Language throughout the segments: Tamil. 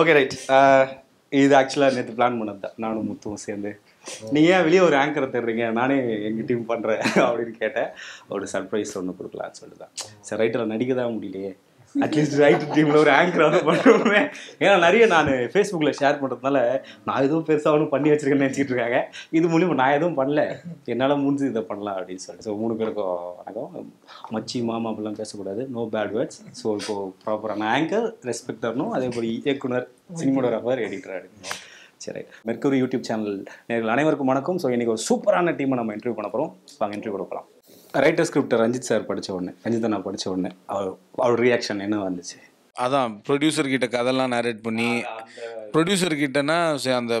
ஓகே ரைட் இது ஆக்சுவலாக நேற்று பிளான் பண்ணது தான் நானும் முத்துவும் சேர்ந்து நீங்கள் ஏன் வெளியே ஒரு ஆங்கரை தர்றீங்க நானே எங்கள் டீம் பண்ணுறேன் அப்படின்னு கேட்டேன் ஒரு சர்ப்ரைஸ் ஒன்று கொடுக்கலான்னு சொல்லிட்டு தான் சரி ரைட்டில் நடிக்க தான் முடியலையே அட்லீஸ்ட் ரைட்டர் டீமில் ஒரு ஆங்கர் பண்ணுவேன் ஏன்னா நிறைய நான் ஃபேஸ்புக்கில் ஷேர் பண்ணுறதுனால நான் எதுவும் பெருசாக ஒன்றும் பண்ணி வச்சிருக்கேன்னு நினச்சிக்கிட்டு இருக்காங்க இது மூலியமாக நான் எதுவும் பண்ணல என்னால் முடிஞ்சு இதை பண்ணலாம் அப்படின்னு சொல்லிட்டு ஸோ மூணு பேருக்கும் வணக்கம் மச்சி மாமா அப்படிலாம் பேசக்கூடாது நோ பேட் வேர்ட்ஸ் ஸோ இப்போ ப்ராப்பரான ஆங்கர் ரெஸ்பெக்ட் தரணும் அதே போல் இயக்குனர் சினிமோடோகிராஃபர் எடிட்டர் எடுக்கணும் சரி மெர்க்குரி யூடியூப் சேனல் நேர்கள் அனைவருக்கும் வணக்கம் ஸோ இன்றைக்கி ஒரு சூப்பரான டீமை நம்ம இன்டர்வியூ பண்ண போகிறோம் அங்கே இன்டர்வியூ கொடுக்கலாம் ரைட்டர் ஸ்கிரிப்டர் ரஞ்சித் சார் படித்த உடனே ரஞ்சித் நான் படித்த உடனே அவர் அவர் ரியாக்ஷன் என்ன வந்துச்சு அதான் ப்ரொடியூசர் கிட்ட கதெல்லாம் நேரேட் பண்ணி ப்ரொடியூசர் கிட்டனா அந்த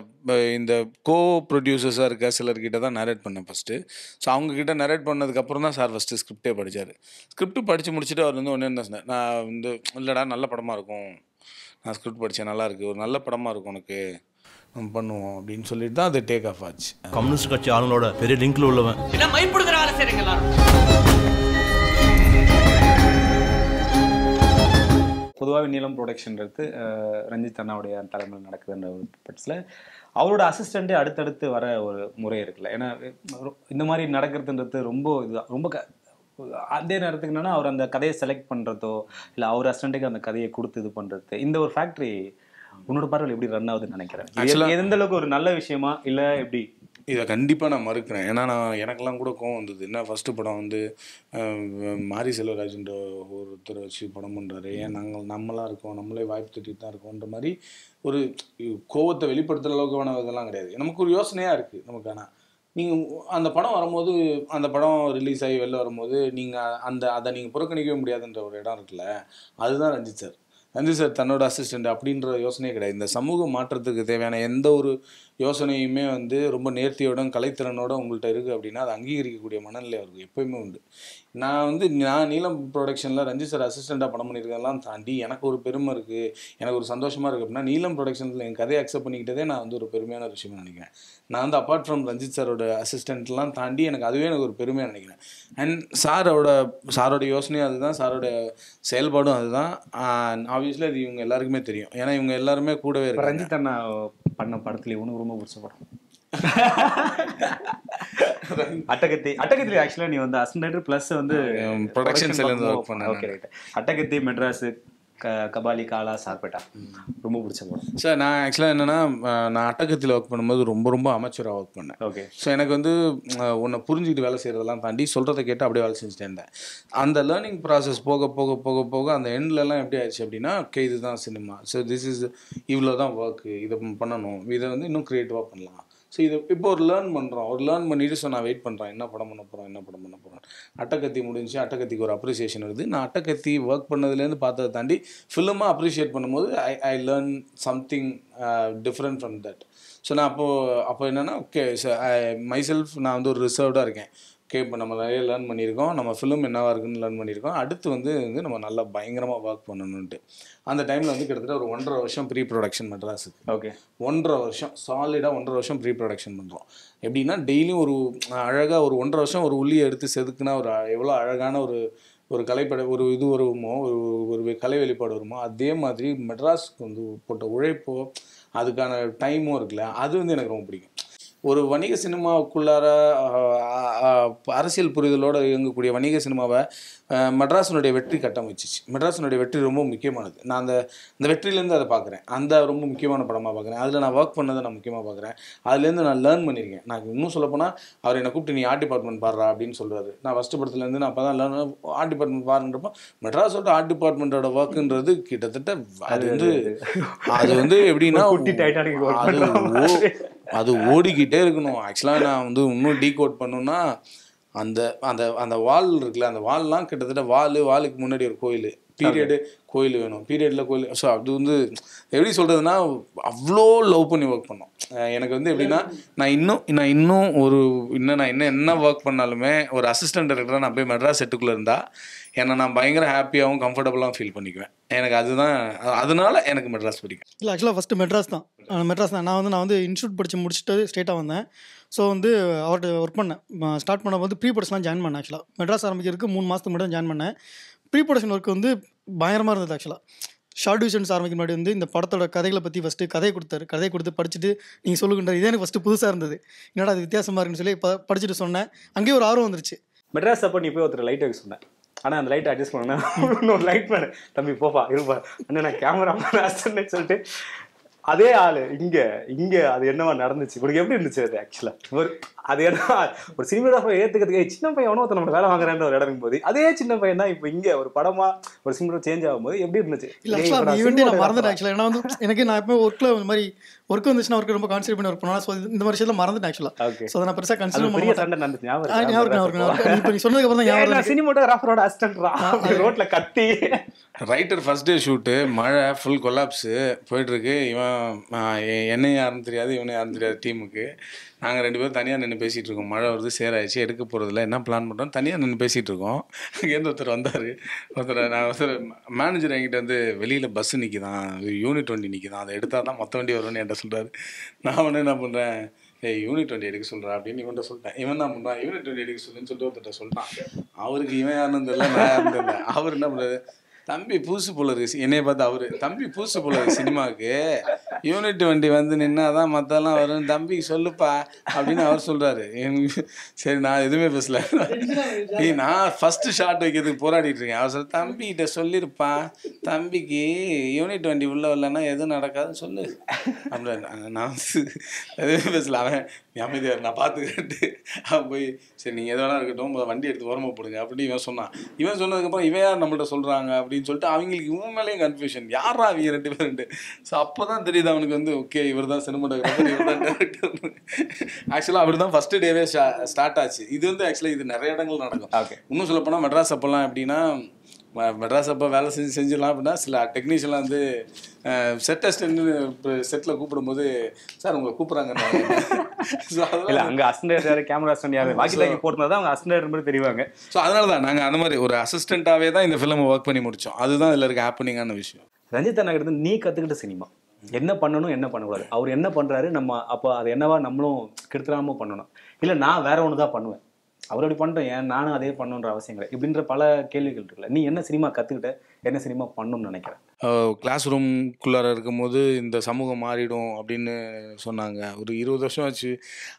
இந்த கோ ப்ரொடியூசர்ஸாக இருக்க சிலர்கிட்ட தான் நேரேட் பண்ணேன் ஃபஸ்ட்டு ஸோ அவங்கக்கிட்ட நேரேட் பண்ணதுக்கப்புறம் தான் சார் ஃபஸ்ட்டு ஸ்கிரிப்டே படித்தார் ஸ்கிரிப்ட் படித்து முடிச்சுட்டு அவர் வந்து ஒன்று என்ன சொன்னேன் நான் வந்து இல்லைடா நல்ல படமாக இருக்கும் நான் ஸ்கிரிப்ட் படித்தேன் நல்லாயிருக்கு ஒரு நல்ல படமாக இருக்கும் உனக்கு பண்ணுவோம் அப்படின்னு சொல்லிட்டு தான் அது டேக் ஆஃப் ஆச்சு கம்யூனிஸ்ட் கட்சி ஆளுங்களோட பெரிய லிங்க்ல உள்ளவன் பொதுவாக நீளம் ப்ரொடக்ஷன்றது ரஞ்சித் அண்ணாவுடைய தலைமையில் நடக்குதுன்ற பட்சத்தில் அவரோட அசிஸ்டண்ட்டே அடுத்தடுத்து வர ஒரு முறை இருக்குல்ல ஏன்னா இந்த மாதிரி நடக்கிறதுன்றது ரொம்ப இது ரொம்ப க அதே நேரத்துக்கு என்னன்னா அவர் அந்த கதையை செலக்ட் பண்ணுறதோ இல்லை அவர் அசிஸ்டண்ட்டுக்கு அந்த கதையை கொடுத்து இது பண்ணுறது இந்த ஒரு ஃபேக்ட்ரி உன்னோட பார்வையில் எப்படி ரன் ஆகுதுன்னு நினைக்கிறேன் எந்த அளவுக்கு ஒரு நல்ல விஷயமா இல்லை எப்படி இதை கண்டிப்பாக நான் மறுக்கிறேன் ஏன்னா நான் எனக்கெல்லாம் கூட கோவம் வந்தது என்ன ஃபஸ்ட்டு படம் வந்து மாரி செல்வராஜுன்ற ஒருத்தர் வச்சு படம் பண்ணுறாரு ஏன் நாங்கள் நம்மளாக இருக்கோம் நம்மளே வாய்ப்பு தட்டி தான் இருக்கோன்ற மாதிரி ஒரு கோவத்தை வெளிப்படுத்துகிற அளவுக்கு வேணும் இதெல்லாம் கிடையாது நமக்கு ஒரு யோசனையாக இருக்குது நமக்கு ஆனால் நீங்கள் அந்த படம் வரும்போது அந்த படம் ரிலீஸ் ஆகி வெளில வரும்போது நீங்கள் அந்த அதை நீங்கள் புறக்கணிக்கவே முடியாதுன்ற ஒரு இடம் இருக்குல்ல அதுதான் ரஞ்சித் சார் நன்றி சார் தன்னோட அசிஸ்டண்ட் அப்படின்ற யோசனையே கிடையாது இந்த சமூக மாற்றத்துக்கு தேவையான எந்த ஒரு யோசனையுமே வந்து ரொம்ப நேர்த்தியோட கலைத்திறனோட உங்கள்கிட்ட இருக்குது அப்படின்னா அது அங்கீகரிக்கக்கூடிய மனநிலை அவருக்கு எப்போயுமே உண்டு நான் வந்து நான் நீலம் ப்ரொடக்ஷனில் ரஞ்சித் சார் அசிஸ்டண்ட்டாக படம் பண்ணியிருக்கதெல்லாம் தாண்டி எனக்கு ஒரு பெருமை இருக்குது எனக்கு ஒரு சந்தோஷமாக இருக்குது அப்படின்னா நீலம் ப்ரொடக்ஷனில் என் கதையை அக்செப்ட் பண்ணிக்கிட்டதே நான் வந்து ஒரு பெருமையான விஷயம் நினைக்கிறேன் நான் வந்து அப்பார்ட் ஃப்ரம் ரஞ்சித் சாரோட அசிஸ்டண்ட்லாம் தாண்டி எனக்கு அதுவே எனக்கு ஒரு பெருமையாக நினைக்கிறேன் அண்ட் சாரோட சாரோட யோசனையும் அதுதான் சாரோட செயல்பாடும் அதுதான் ஆப்வியஸ்லி அது இவங்க எல்லாருக்குமே தெரியும் ஏன்னா இவங்க எல்லாருமே கூடவே இருக்கு ரஞ்சித் அண்ணா பண்ண படத்துல இவனுக்கு ரொம்ப பிடிச்ச படம் அட்டகத்தி அட்டகத்திலே ஆக்சுவலா நீ வந்து அசன்டர் பிளஸ் வந்து ப்ரொடக்ஷன்ஸ்ல இருந்து ஒர்க் பண்ண ஓகே ரைட் அட்டகத்தி மெட்ராஸ் க கபாலி காலா சார்பேட்டா ரொம்ப பிடிச்ச படம் சார் நான் ஆக்சுவலாக என்னென்னா நான் அட்டகத்தில் ஒர்க் பண்ணும்போது ரொம்ப ரொம்ப அமைச்சராக ஒர்க் பண்ணேன் ஓகே ஸோ எனக்கு வந்து உன்னை புரிஞ்சுக்கிட்டு வேலை செய்கிறதெல்லாம் தாண்டி சொல்கிறத கேட்டு அப்படியே வேலை செஞ்சுட்டு இருந்தேன் அந்த லேர்னிங் ப்ராசஸ் போக போக போக போக அந்த எண்ட்லலாம் எப்படி ஆயிடுச்சு அப்படின்னா கே இதுதான் சினிமா ஸோ திஸ் இஸ் இவ்வளோ தான் ஒர்க்கு இதை பண்ணணும் இதை வந்து இன்னும் க்ரியேட்டிவாக பண்ணலாம் ஸோ இது இப்போ ஒரு லேர்ன் பண்ணுறோம் ஒரு லேர்ன் பண்ணிவிட்டு ஸோ நான் வெயிட் பண்ணுறேன் என்ன படம் பண்ண போகிறோம் என்ன படம் பண்ண போகிறோம் அட்டக்கத்தி முடிஞ்சு அட்டக்கத்திக்கு ஒரு அப்ரிசியேஷன் வருது நான் அட்டக்கத்தி ஒர்க் பண்ணதுலேருந்து பார்த்ததை தாண்டி ஃபிலிமாக அப்ரிஷியேட் பண்ணும்போது I I learn something different from that so நான் அப்போது அப்போ என்னென்னா ஓகே ஐ மை செல்ஃப் நான் வந்து ஒரு ரிசர்வ்டாக இருக்கேன் ஓகே இப்போ நம்ம நிறைய லேர்ன் பண்ணியிருக்கோம் நம்ம ஃபிலிம் என்னவாக இருக்குன்னு லேர்ன் பண்ணியிருக்கோம் அடுத்து வந்து வந்து நம்ம நல்லா பயங்கரமாக ஒர்க் பண்ணணுன்ட்டு அந்த டைமில் வந்து கிட்டத்தட்ட ஒரு ஒன்றரை வருஷம் ப்ரீ ப்ரொடக்ஷன் மெட்ராஸுக்கு ஓகே ஒன்றரை வருஷம் சாலிடாக ஒன்றரை வருஷம் ப்ரீ ப்ரொடக்ஷன் பண்ணுறோம் எப்படின்னா டெய்லியும் ஒரு அழகாக ஒரு ஒன்றரை வருஷம் ஒரு உள்ளியை எடுத்து செதுக்குனா ஒரு எவ்வளோ அழகான ஒரு ஒரு கலைப்படை ஒரு இது வருமோ ஒரு ஒரு கலை வெளிப்பாடு வருமோ அதே மாதிரி மெட்ராஸுக்கு வந்து போட்ட உழைப்போ அதுக்கான டைமும் இருக்குல்ல அது வந்து எனக்கு ரொம்ப பிடிக்கும் ஒரு வணிக சினிமாவுக்குள்ளார அரசியல் புரிதலோடு இயங்கக்கூடிய வணிக சினிமாவை மெட்ராஸினுடைய வெற்றி கட்டமைச்சிச்சு மெட்ராஸினுடைய வெற்றி ரொம்ப முக்கியமானது நான் அந்த அந்த வெற்றிலேருந்து அதை பார்க்குறேன் அந்த ரொம்ப முக்கியமான படமாக பார்க்குறேன் அதில் நான் ஒர்க் பண்ணதை நான் முக்கியமாக பார்க்குறேன் அதுலேருந்து நான் லேர்ன் பண்ணியிருக்கேன் நான் இன்னும் சொல்லப்போனால் அவர் என்னை கூப்பிட்டு நீ ஆர்ட் டிபார்ட்மெண்ட் பாடுறா அப்படின்னு சொல்கிறாரு நான் ஃபஸ்ட்டு படத்துலேருந்து நான் அப்போ தான் லேர்ன் ஆர்ட் டிபார்ட்மெண்ட் பாருன்றப்போ மெட்ராஸோட ஆர்ட் டிபார்ட்மெண்ட்டோட ஒர்க்குன்றது கிட்டத்தட்ட அது வந்து அது வந்து எப்படின்னா அது ஓடிக்கிட்டே இருக்கணும் ஆக்சுவலாக நான் வந்து இன்னும் டீ கோட் பண்ணுன்னா அந்த அந்த அந்த வால் இருக்குல்ல அந்த வால்லாம் கிட்டத்தட்ட வால் வாலுக்கு முன்னாடி ஒரு கோயில் பீரியடு கோயில் வேணும் பீரியடில் கோயில் ஸோ அது வந்து எப்படி சொல்கிறதுனா அவ்வளோ லவ் பண்ணி ஒர்க் பண்ணோம் எனக்கு வந்து எப்படின்னா நான் இன்னும் நான் இன்னும் ஒரு இன்னும் நான் இன்னும் என்ன ஒர்க் பண்ணாலுமே ஒரு அசிஸ்டன்ட் டேரக்டராக நான் போய் மெட்ராஸ் செட்டுக்குள்ளே இருந்தால் என்னை நான் பயங்கர ஹாப்பியாகவும் கம்ஃபர்டபுளாகவும் ஃபீல் பண்ணிக்குவேன் எனக்கு அதுதான் அதனால எனக்கு மெட்ராஸ் பிடிக்கும் இல்லை ஆக்சுவலாக ஃபஸ்ட்டு மெட்ராஸ் தான் மெட்ராஸ் தான் நான் வந்து நான் வந்து இன்ஸ்டியூட் படித்து முடிச்சுட்டு ஸ்டேட்டாக வந்தேன் ஸோ வந்து அவர்கிட்ட ஒர்க் பண்ணேன் ஸ்டார்ட் பண்ண வந்து ப்ரீ படிஸ்லாம் ஜாயின் பண்ணேன் ஆக்சுவலாக மெட்ராஸ் ஆரம்பிக்கிறதுக்கு மூணு மாதத்துக்கு மட்டும் ஜாயின் பண்ணேன் ப்ரீ ப்ரொடக்ஷன் ஒர்க் வந்து பயங்கரமாக இருந்தது ஆக்சுவலாக ஷார்ட் டிவிஷன்ஸ் ஆரம்பிக்கும் முன்னாடி வந்து இந்த படத்தோட கதைகளை பற்றி ஃபஸ்ட்டு கதையை கொடுத்தாரு கதையை கொடுத்து படிச்சுட்டு நீங்கள் சொல்லுகின்ற இதே எனக்கு ஃபஸ்ட்டு புதுசாக இருந்தது என்னடா அது வித்தியாசமாக இருக்குன்னு சொல்லி இப்போ படிச்சுட்டு சொன்னேன் அங்கேயே ஒரு ஆர்வம் வந்துருச்சு மெட்ராஸ் அப்போ நீ போய் ஒருத்தர் லைட் வைக்க சொன்னேன் ஆனால் அந்த லைட் அட்ஜஸ்ட் பண்ணேன் ஒரு லைட் மேன் தம்பி போப்பா இருப்பா அண்ணன் நான் கேமரா மேன் சொல்லிட்டு அதே ஆள் இங்கே இங்கே அது என்னவா நடந்துச்சு உங்களுக்கு எப்படி இருந்துச்சு அது ஆக்சுவலாக ஒரு அது ஏன்னா ஒரு சினிமாட்டோகிராஃபர் ஏற்றுக்கிறதுக்கு சின்ன பையன் ஒன்று நம்ம வேலை வாங்குறேன்ற ஒரு இடம் போது அதே சின்ன பையன் தான் இப்போ இங்கே ஒரு படமா ஒரு சினிமா சேஞ்ச் ஆகும்போது எப்படி இருந்துச்சு இல்லை நான் மறந்துட்டேன் ஆக்சுவலாக ஏன்னா வந்து எனக்கு நான் எப்போ ஒர்க்கில் இந்த மாதிரி ஒர்க் வந்துச்சுன்னா ஒர்க்கு ரொம்ப கான்சென்ட் பண்ணி ஒர்க் பண்ணுவேன் ஸோ இந்த மாதிரி மறந்துட்டேன் ஆக்சுவலாக ஸோ நான் பெருசாக கன்சிடர் பண்ணி சண்டை நடந்துச்சு ஞாபகம் இப்போ நீ சொன்னதுக்கு தான் ஞாபகம் சினிமாட்டோகிராஃபரோட ரோட்டில் கத்தி ரைட்டர் ஃபர்ஸ்ட் டே ஷூட்டு மழை ஃபுல் கொலாப்ஸு போயிட்டுருக்கு இவன் என்ன யாருன்னு தெரியாது இவனு யாருன்னு தெரியாது டீமுக்கு நாங்கள் ரெண்டு பேரும் தனியாக நின்று பேசிகிட்டு இருக்கோம் மழை வருது சேராயிடுச்சு எடுக்க போகிறதில்ல என்ன பிளான் பண்ணுறோம் தனியாக நின்று பேசிகிட்டு இருக்கோம் அங்கேருந்து ஒருத்தர் வந்தார் ஒருத்தர் நான் ஒருத்தர் மேனேஜர் என்கிட்ட வந்து வெளியில் பஸ்ஸு நிற்கிதான் யூனிட் வண்டி நிற்கிதான் அதை எடுத்தால் தான் மொத்த வண்டி வரும்னு என்கிட்ட சொல்கிறாரு நான் ஒன்று என்ன பண்ணுறேன் ஏய் யூனிட் வண்டி எடுக்க சொல்கிறா அப்படின்னு இவன்கிட்ட சொல்லிட்டேன் இவன் தான் பண்ணுறான் யூனிட் வண்டி எடுக்க சொல்லுன்னு சொல்லிட்டு ஒருத்தர் சொல்லிட்டான் அவருக்கு இவன் யாருன்னு தெரியல நான் யாருன்னு தெரியல அவர் என்ன பண்ணுறது தம்பி பூசு போல இருக்கு என்னைய பார்த்து அவரு தம்பி பூசு போல சினிமாவுக்கு யூனிட் வண்டி வந்து நின்னா தான் மற்றெல்லாம் வரும் தம்பி சொல்லுப்பா அப்படின்னு அவர் சொல்கிறாரு சரி நான் எதுவுமே பேசல நீ நான் ஃபஸ்ட்டு ஷார்ட் வைக்கிறதுக்கு போராடிட்டு இருக்கேன் அவர் சொல்ல தம்பிகிட்ட சொல்லியிருப்பா தம்பிக்கு யூனிட் வண்டி உள்ளே வரலன்னா எதுவும் நடக்காதுன்னு சொல்லு அப்படின்னு நான் எதுவுமே பேசல அவன் அமைதியார் நான் பார்த்துக்கிட்டு அவன் போய் சரி நீங்கள் எது வேணா இருக்கட்டும் வண்டி எடுத்து ஓரமாக போடுங்க அப்படின்னு இவன் சொன்னான் இவன் சொன்னதுக்கப்புறம் இவன் யார் நம்மள்ட்ட சொல்கிறாங்க அப்படின்னு சொல்லிட்டு அவங்களுக்கு இவன் மேலேயும் கன்ஃபியூஷன் யாரா அவங்க ரெண்டு பேர் ரெண்டு ஸோ அப்போ தான் தெரியுது அவனுக்கு வந்து ஓகே இவர் தான் சினிமாட்டோகிராஃபர் இவர் தான் டேரக்டர் ஆக்சுவலாக அவர் தான் ஃபஸ்ட்டு டேவே ஸ்டார்ட் ஆச்சு இது வந்து ஆக்சுவலாக இது நிறைய இடங்கள் நடக்கும் ஓகே இன்னும் சொல்லப்போனால் மெட்ராஸ் அப்போல்லாம் எப்படின்னா மெட்ராஸ் அப்போ வேலை செஞ்சு செஞ்சிடலாம் அப்படின்னா சில டெக்னீஷியெலாம் வந்து செட் அசிஸ்டன்ட் செட்டில் கூப்பிடும்போது சார் உங்களை கூப்பிட்றாங்க இல்லை அங்கே அசிஸ்டன்ட் யார் கேமரா அசிஸ்டன்ட் யார் போட்டுனா தான் அவங்க அசிஸ்டன்ட் மாதிரி தெரிவாங்க ஸோ அதனால தான் நாங்கள் அந்த மாதிரி ஒரு அசிஸ்டண்ட்டாகவே தான் இந்த ஃபிலிமை ஒர்க் பண்ணி முடித்தோம் அதுதான் இதில் இருக்க ஹாப்பனிங்கான விஷயம் ரஞ்சித் நகர் நீ கற்றுக்கிட்ட சினிமா என்ன பண்ணணும் என்ன பண்ணக்கூடாது அவர் என்ன பண்ணுறாரு நம்ம அப்போ அது என்னவா நம்மளும் கெடுத்துடாமல் பண்ணணும் இல்லை நான் வேற ஒன்று தான் பண்ணுவேன் அவர் அப்படி பண்ணுறேன் ஏன் நானும் அதே பண்ணணுன்ற அவசியங்களை இப்படின்ற பல கேள்விகள் இருக்குல்ல நீ என்ன சினிமா கற்றுக்கிட்ட என்ன சினிமா பண்ணும்னு நினைக்கிறேன் கிளாஸ் ரூம்குள்ளார இருக்கும்போது இந்த சமூகம் மாறிடும் அப்படின்னு சொன்னாங்க ஒரு இருபது வருஷம் ஆச்சு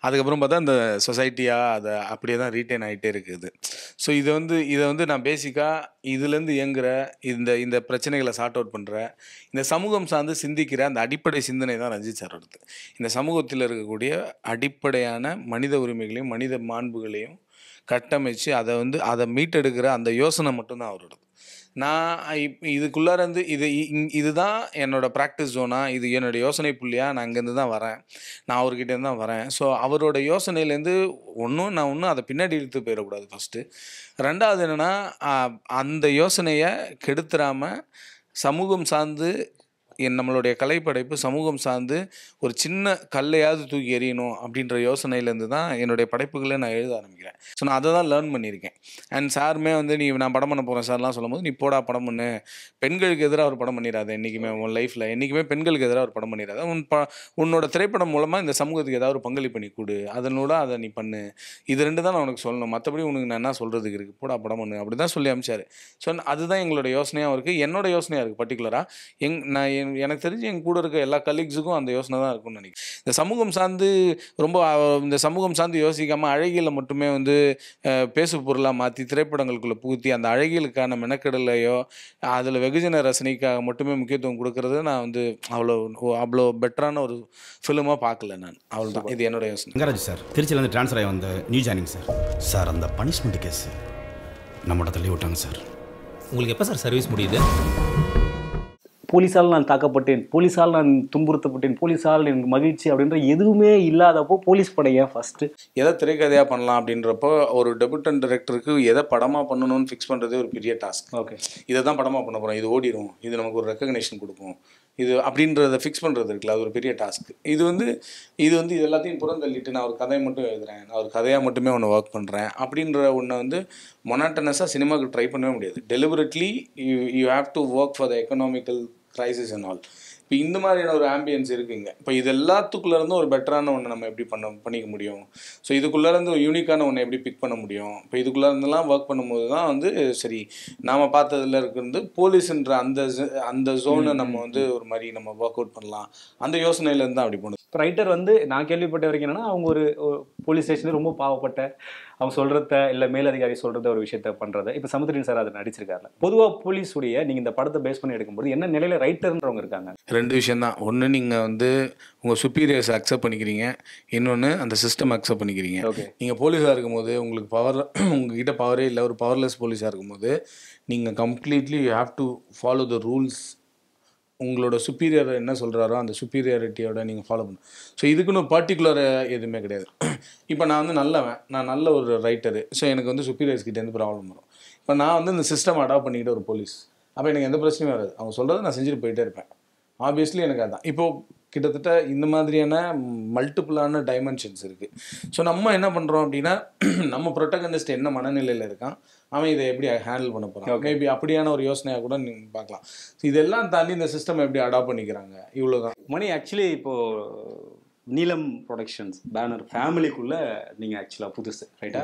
அதுக்கப்புறம் பார்த்தா இந்த சொசைட்டியாக அதை அப்படியே தான் ரீட்டைன் ஆகிட்டே இருக்குது ஸோ இதை வந்து இதை வந்து நான் பேசிக்காக இதுலேருந்து இயங்குகிற இந்த இந்த பிரச்சனைகளை சார்ட் அவுட் பண்ணுற இந்த சமூகம் சார்ந்து சிந்திக்கிற அந்த அடிப்படை சிந்தனை தான் ரஞ்சித் சாரோடது இந்த சமூகத்தில் இருக்கக்கூடிய அடிப்படையான மனித உரிமைகளையும் மனித மாண்புகளையும் கட்டமைச்சு அதை வந்து அதை மீட்டெடுக்கிற அந்த யோசனை மட்டும்தான் அவரோடது நான் இப் இதுக்குள்ளாரந்து இது இதுதான் என்னோடய ப்ராக்டிஸ் ஜோனாக இது என்னோடய யோசனை புள்ளியாக நான் அங்கேருந்து தான் வரேன் நான் அவர்கிட்டேருந்து தான் வரேன் ஸோ அவரோட யோசனையிலேருந்து ஒன்றும் நான் ஒன்றும் அதை பின்னாடி இழுத்து போயிடக்கூடாது ஃபஸ்ட்டு ரெண்டாவது என்னென்னா அந்த யோசனையை கெடுத்துடாமல் சமூகம் சார்ந்து என் நம்மளுடைய கலைப்படைப்பு சமூகம் சார்ந்து ஒரு சின்ன கல்லையாவது தூக்கி எறியணும் அப்படின்ற யோசனையிலேருந்து தான் என்னுடைய படைப்புகளை நான் எழுத ஆரம்பிக்கிறேன் ஸோ நான் அதை தான் லேர்ன் பண்ணியிருக்கேன் அண்ட் சாருமே வந்து நீ நான் படம் பண்ண போகிறேன் சார்லாம் சொல்லும்போது நீ போடா படம் பண்ணு பெண்களுக்கு எதிராக ஒரு படம் பண்ணிடாத என்றைக்குமே உன் லைஃப்பில் என்றைக்குமே பெண்களுக்கு எதிராக ஒரு படம் பண்ணிடாத உன் ப உன்னோட திரைப்படம் மூலமாக இந்த சமூகத்துக்கு ஏதாவது ஒரு பங்களிப்பு நீ கொடு அதனோட அதை நீ பண்ணு இது ரெண்டு தான் நான் உனக்கு சொல்லணும் மற்றபடி உனக்கு நான் என்ன சொல்கிறதுக்கு இருக்குது போடா படம் பண்ணு அப்படி தான் சொல்லி அமிச்சார் ஸோ அதுதான் எங்களோட யோசனையாகவும் இருக்குது என்னோட யோசனையாக இருக்குது பர்டிகுலராக எங் நான் எனக்கு தெரிஞ்சு எங்கள் கூட இருக்க எல்லா கலீக்ஸுக்கும் அந்த யோசனை தான் இருக்கும்னு நினைக்கிறேன் இந்த சமூகம் சார்ந்து ரொம்ப இந்த சமூகம் சார்ந்து யோசிக்காமல் அழகியில் மட்டுமே வந்து பேசு பொருளாக மாற்றி திரைப்படங்களுக்குள்ளே புகுத்தி அந்த அழகியலுக்கான மெனக்கெடலையோ அதில் வெகுஜன ரசனைக்காக மட்டுமே முக்கியத்துவம் கொடுக்கறது நான் வந்து அவ்வளோ அவ்வளோ பெட்டரான ஒரு ஃபிலிமாக பார்க்கல நான் அவ்வளோதான் இது என்னோட யோசனை கராஜ் சார் திருச்சியிலேருந்து ட்ரான்ஸ்ஃபர் ஆகி வந்த நியூ ஜாயினிங் சார் சார் அந்த பனிஷ்மெண்ட் கேஸ் நம்மளோட தள்ளி விட்டாங்க சார் உங்களுக்கு எப்போ சார் சர்வீஸ் முடியுது போலீஸால் நான் தாக்கப்பட்டேன் போலீஸால் நான் துன்புறுத்தப்பட்டேன் போலீஸால் எனக்கு மகிழ்ச்சி அப்படின்ற எதுவுமே இல்லாதப்போ போலீஸ் படையா ஃபஸ்ட்டு எதை திரைக்கதையாக பண்ணலாம் அப்படின்றப்போ ஒரு டெபுட்டன் டிரெக்டருக்கு எதை படமாக பண்ணணும்னு ஃபிக்ஸ் பண்ணுறதே ஒரு பெரிய டாஸ்க் ஓகே இதை தான் படமாக பண்ண போகிறோம் இது ஓடிடும் இது நமக்கு ஒரு ரெக்கக்னேஷன் கொடுக்கும் இது அப்படின்றத ஃபிக்ஸ் பண்ணுறது இருக்குல்ல அது ஒரு பெரிய டாஸ்க் இது வந்து இது வந்து இது எல்லாத்தையும் புறந்தள்ளிட்டு நான் ஒரு கதையை மட்டும் எழுதுகிறேன் நான் ஒரு கதையாக மட்டுமே ஒன்று ஒர்க் பண்ணுறேன் அப்படின்ற ஒன்று வந்து மொனாட்டனஸாக சினிமாவுக்கு ட்ரை பண்ணவே முடியாது deliberately you you have to work for the economical crisis and all இப்போ இந்த மாதிரியான ஒரு ஆம்பியன்ஸ் இருக்குங்க இப்போ இது எல்லாத்துக்குள்ளேருந்து ஒரு பெட்டரான ஒன்று நம்ம எப்படி பண்ண பண்ணிக்க முடியும் ஸோ இதுக்குள்ளேருந்து ஒரு யூனிக்கான ஒன்று எப்படி பிக் பண்ண முடியும் இப்போ இதுக்குள்ளேருந்துலாம் ஒர்க் பண்ணும்போது தான் வந்து சரி நாம் பார்த்ததில் இருக்கிறது போலீஸுன்ற அந்த அந்த ஜோனை நம்ம வந்து ஒரு மாதிரி நம்ம ஒர்க் அவுட் பண்ணலாம் அந்த யோசனையிலேருந்து தான் அப்படி இப்போ ரைட்டர் வந்து நான் கேள்விப்பட்ட வரைக்கும் என்னென்னா அவங்க ஒரு போலீஸ் ஸ்டேஷனில் ரொம்ப பாவப்பட்ட அவங்க சொல்கிறத இல்லை மேலதிகாரி சொல்கிறத ஒரு விஷயத்த பண்ணுறது இப்போ சமுத்திரின் சார் அதை நடிச்சிருக்காருல பொதுவாக உடைய நீங்கள் இந்த படத்தை பேஸ் பண்ணி எடுக்கும்போது என்ன நிலையில் ரைட்டர்ன்றவங்க இருக்காங்க ரெண்டு விஷயம் தான் ஒன்று நீங்கள் வந்து உங்கள் சுப்பீரியர்ஸ் அக்செப்ட் பண்ணிக்கிறீங்க இன்னொன்று அந்த சிஸ்டம் அக்செப்ட் பண்ணிக்கிறீங்க ஓகே நீங்கள் போலீஸாக இருக்கும்போது உங்களுக்கு பவர் உங்ககிட்ட பவரே இல்லை ஒரு பவர்லெஸ் போலீஸாக இருக்கும்போது நீங்கள் completely you have to follow the rules உங்களோட சுப்பீரியர் என்ன சொல்கிறாரோ அந்த சுப்பீரியாரிட்டியோட நீங்கள் ஃபாலோ பண்ணணும் ஸோ இதுக்குன்னு பர்டிகுலர் எதுவுமே கிடையாது இப்போ நான் வந்து நல்லவன் நான் நல்ல ஒரு ரைட்டரு ஸோ எனக்கு வந்து சுப்பீரியர்ஸ் கிட்டேருந்து ப்ராப்ளம் வரும் இப்போ நான் வந்து இந்த சிஸ்டம் அடாப்ட் பண்ணிக்கிட்ட ஒரு போலீஸ் அப்போ எனக்கு எந்த பிரச்சனையும் வராது அவங்க சொல்கிறது நான் செஞ்சுட்டு போயிட்டே இருப்பேன் ஆப்வியஸ்லி எனக்கு அதுதான் இப்போது கிட்டத்தட்ட இந்த மாதிரியான மல்டிப்புளான டைமென்ஷன்ஸ் இருக்குது ஸோ நம்ம என்ன பண்ணுறோம் அப்படின்னா நம்ம ப்ரொட்டகனிஸ்ட் என்ன மனநிலையில் இருக்கான் அவன் இதை எப்படி ஹேண்டில் பண்ண போகிறான் மேபி அப்படியான ஒரு யோசனையாக கூட நீங்கள் பார்க்கலாம் இதெல்லாம் தாண்டி இந்த சிஸ்டம் எப்படி அடாப்ட் பண்ணிக்கிறாங்க இவ்வளோ தான் மணி ஆக்சுவலி இப்போது நீலம் ப்ரொடக்ஷன்ஸ் பேனர் ஃபேமிலிக்குள்ளே நீங்கள் ஆக்சுவலாக புதுசு ரைட்டா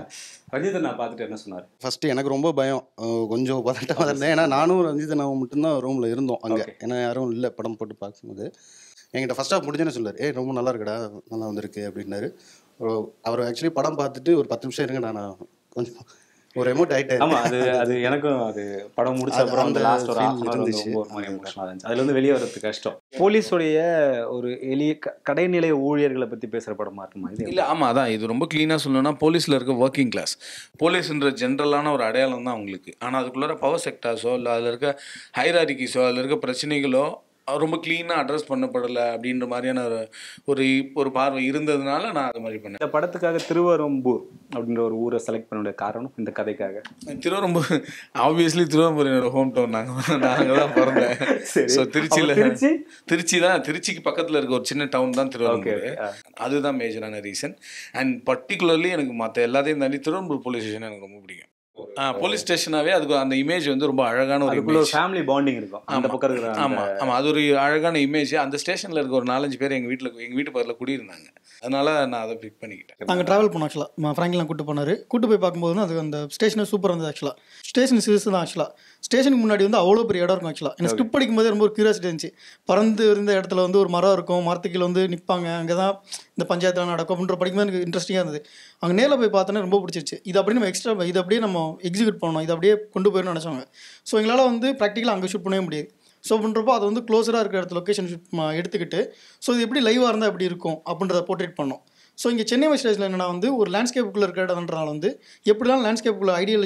ரஞ்சித் நான் பார்த்துட்டு என்ன சொன்னார் ஃபஸ்ட்டு எனக்கு ரொம்ப பயம் கொஞ்சம் பதட்டமாக இருந்தேன் ஏன்னா நானும் ரஞ்சித் அவன் மட்டும்தான் ரூமில் இருந்தோம் அங்கே ஏன்னா யாரும் இல்லை படம் போட்டு பார்க்கும்போது என்கிட்ட ஃபஸ்ட் ஆஃப் முடிஞ்சேன்னு சொல்லுவார் ஏ ரொம்ப நல்லா இருக்கடா நல்லா வந்திருக்கு அப்படின்னாரு அவர் ஆக்சுவலி படம் பார்த்துட்டு ஒரு பத்து நிமிஷம் இருங்க நான் கொஞ்சம் ஒரு எமோட் ஆயிட்டேன் ஆமா அது அது எனக்கும் அது படம் முடிச்ச அப்புறம் அந்த லாஸ்ட் ஒரு ஹாஃப் அன் இருந்துச்சு அதுல இருந்து வெளியே வரது கஷ்டம் போலீஸோடைய ஒரு எளிய கடைநிலை ஊழியர்களை பத்தி பேசுற படமா இருக்குமா இது இல்ல ஆமா அதான் இது ரொம்ப கிளீனா சொல்லணும்னா போலீஸ்ல இருக்க ஒர்க்கிங் கிளாஸ் போலீஸ்ன்ற ஜென்ரலான ஒரு அடையாளம் தான் அவங்களுக்கு ஆனா அதுக்குள்ளார பவர் செக்டார்ஸோ இல்ல அதுல இருக்க ஹைராரிக்கிஸோ அதுல இருக்க பிரச்சனைகளோ ரொம்ப க்ளீனாக அட்ரஸ் பண்ணப்படலை அப்படின்ற மாதிரியான ஒரு ஒரு பார்வை இருந்ததுனால நான் அது மாதிரி பண்ணேன் இந்த படத்துக்காக திருவரம்பூர் அப்படின்ற ஒரு ஊரை செலக்ட் பண்ணுடைய காரணம் இந்த கதைக்காக திருவரம்பூர் ஆப்வியஸ்லி திருவரம்பூர் என்னோட ஹோம் டவுன் நாங்கள் நாங்கள் தான் பிறந்தேன் ஸோ திருச்சியில் திருச்சி திருச்சி தான் திருச்சிக்கு பக்கத்தில் இருக்க ஒரு சின்ன டவுன் தான் திருவரம்பூர் அதுதான் மேஜரான ரீசன் அண்ட் பர்டிகுலர்லி எனக்கு மற்ற எல்லாத்தையும் தாண்டி திருவரம்பூர் போலீஸ் ஸ்டேஷன் எனக்கு ரொம்ப பிடிக்கும் போலீஸ் ஸ்டேஷனாவே அதுக்கு அந்த இமேஜ் வந்து ரொம்ப அழகான ஒரு ஃபேமிலி பாண்டிங் இருக்கும் அந்த பக்கம் இருக்கிற ஆமாம் ஆமாம் அது ஒரு அழகான இமேஜ் அந்த ஸ்டேஷனில் இருக்க ஒரு நாலஞ்சு பேர் எங்கள் வீட்டில் எங்கள் வீட்டு பக்கத்தில் குடியிருந்தாங்க அதனால நான் அதை பிக் பண்ணிக்கிட்டேன் நாங்கள் ட்ராவல் பண்ணோம் ஆக்சுவலாக ஃப்ராங்க்லாம் கூட்டு போனார் கூட்டு போய் பார்க்கும்போது அது அந்த ஸ்டேஷனே சூப்பர் இருந்தது ஆக்சுவலாக ஸ்டேஷன் சீரிஸ் தான் ஆக்சுவலாக ஸ்டேஷனுக்கு முன்னாடி வந்து அவ்வளோ பெரிய இடம் இருக்கும் ஆக்சுவலாக எனக்கு படிக்கும் படிக்கும்போது ரொம்ப ஒரு கியூரியாசிட்டி இருந்துச்சு பறந்து இருந்த இடத்துல வந்து ஒரு மரம் இருக்கும் மரத்துக்கீழே வந்து நிற்பாங்க அங்கே தான் இந்த பஞ்சாயத்தில் நடக்கும் அப்படின்ற படிக்கும்போது எனக்கு இன்ட்ரெஸ்டிங்காக இருந்தது அங்கே நேரில் போய் பார்த்தோன்னே ரொம்ப பிடிச்சிருச்சு இது அப்படியே நம்ம எக்ஸ்ட்ரா இது அப்படியே நம்ம எக்ஸிக்யூட் பண்ணணும் இது அப்படியே கொண்டு போயிடணும்னு நினச்சாங்க ஸோ எங்களால் வந்து ப்ராக்டிக்கலாக அங்கே ஷூட் பண்ணவே முடியாது ஸோ பண்ணுறப்போ அது வந்து க்ளோஸராக இருக்கிற இடத்துல லொக்கேஷன் எடுத்துக்கிட்டு ஸோ இது எப்படி லைவாக இருந்தால் எப்படி இருக்கும் அப்படின்றத போர்ட்ரேட் பண்ணோம் ஸோ இங்கே சென்னை வைஸ்டேஜில் என்னென்னா வந்து ஒரு லேண்ட்ஸ்கேப்புக்குள்ளே இருக்கிற இடம்ன்றனால வந்து எப்படிலாம் லேண்ட்ஸ்கேப்புக்குள்ள ஐடியல்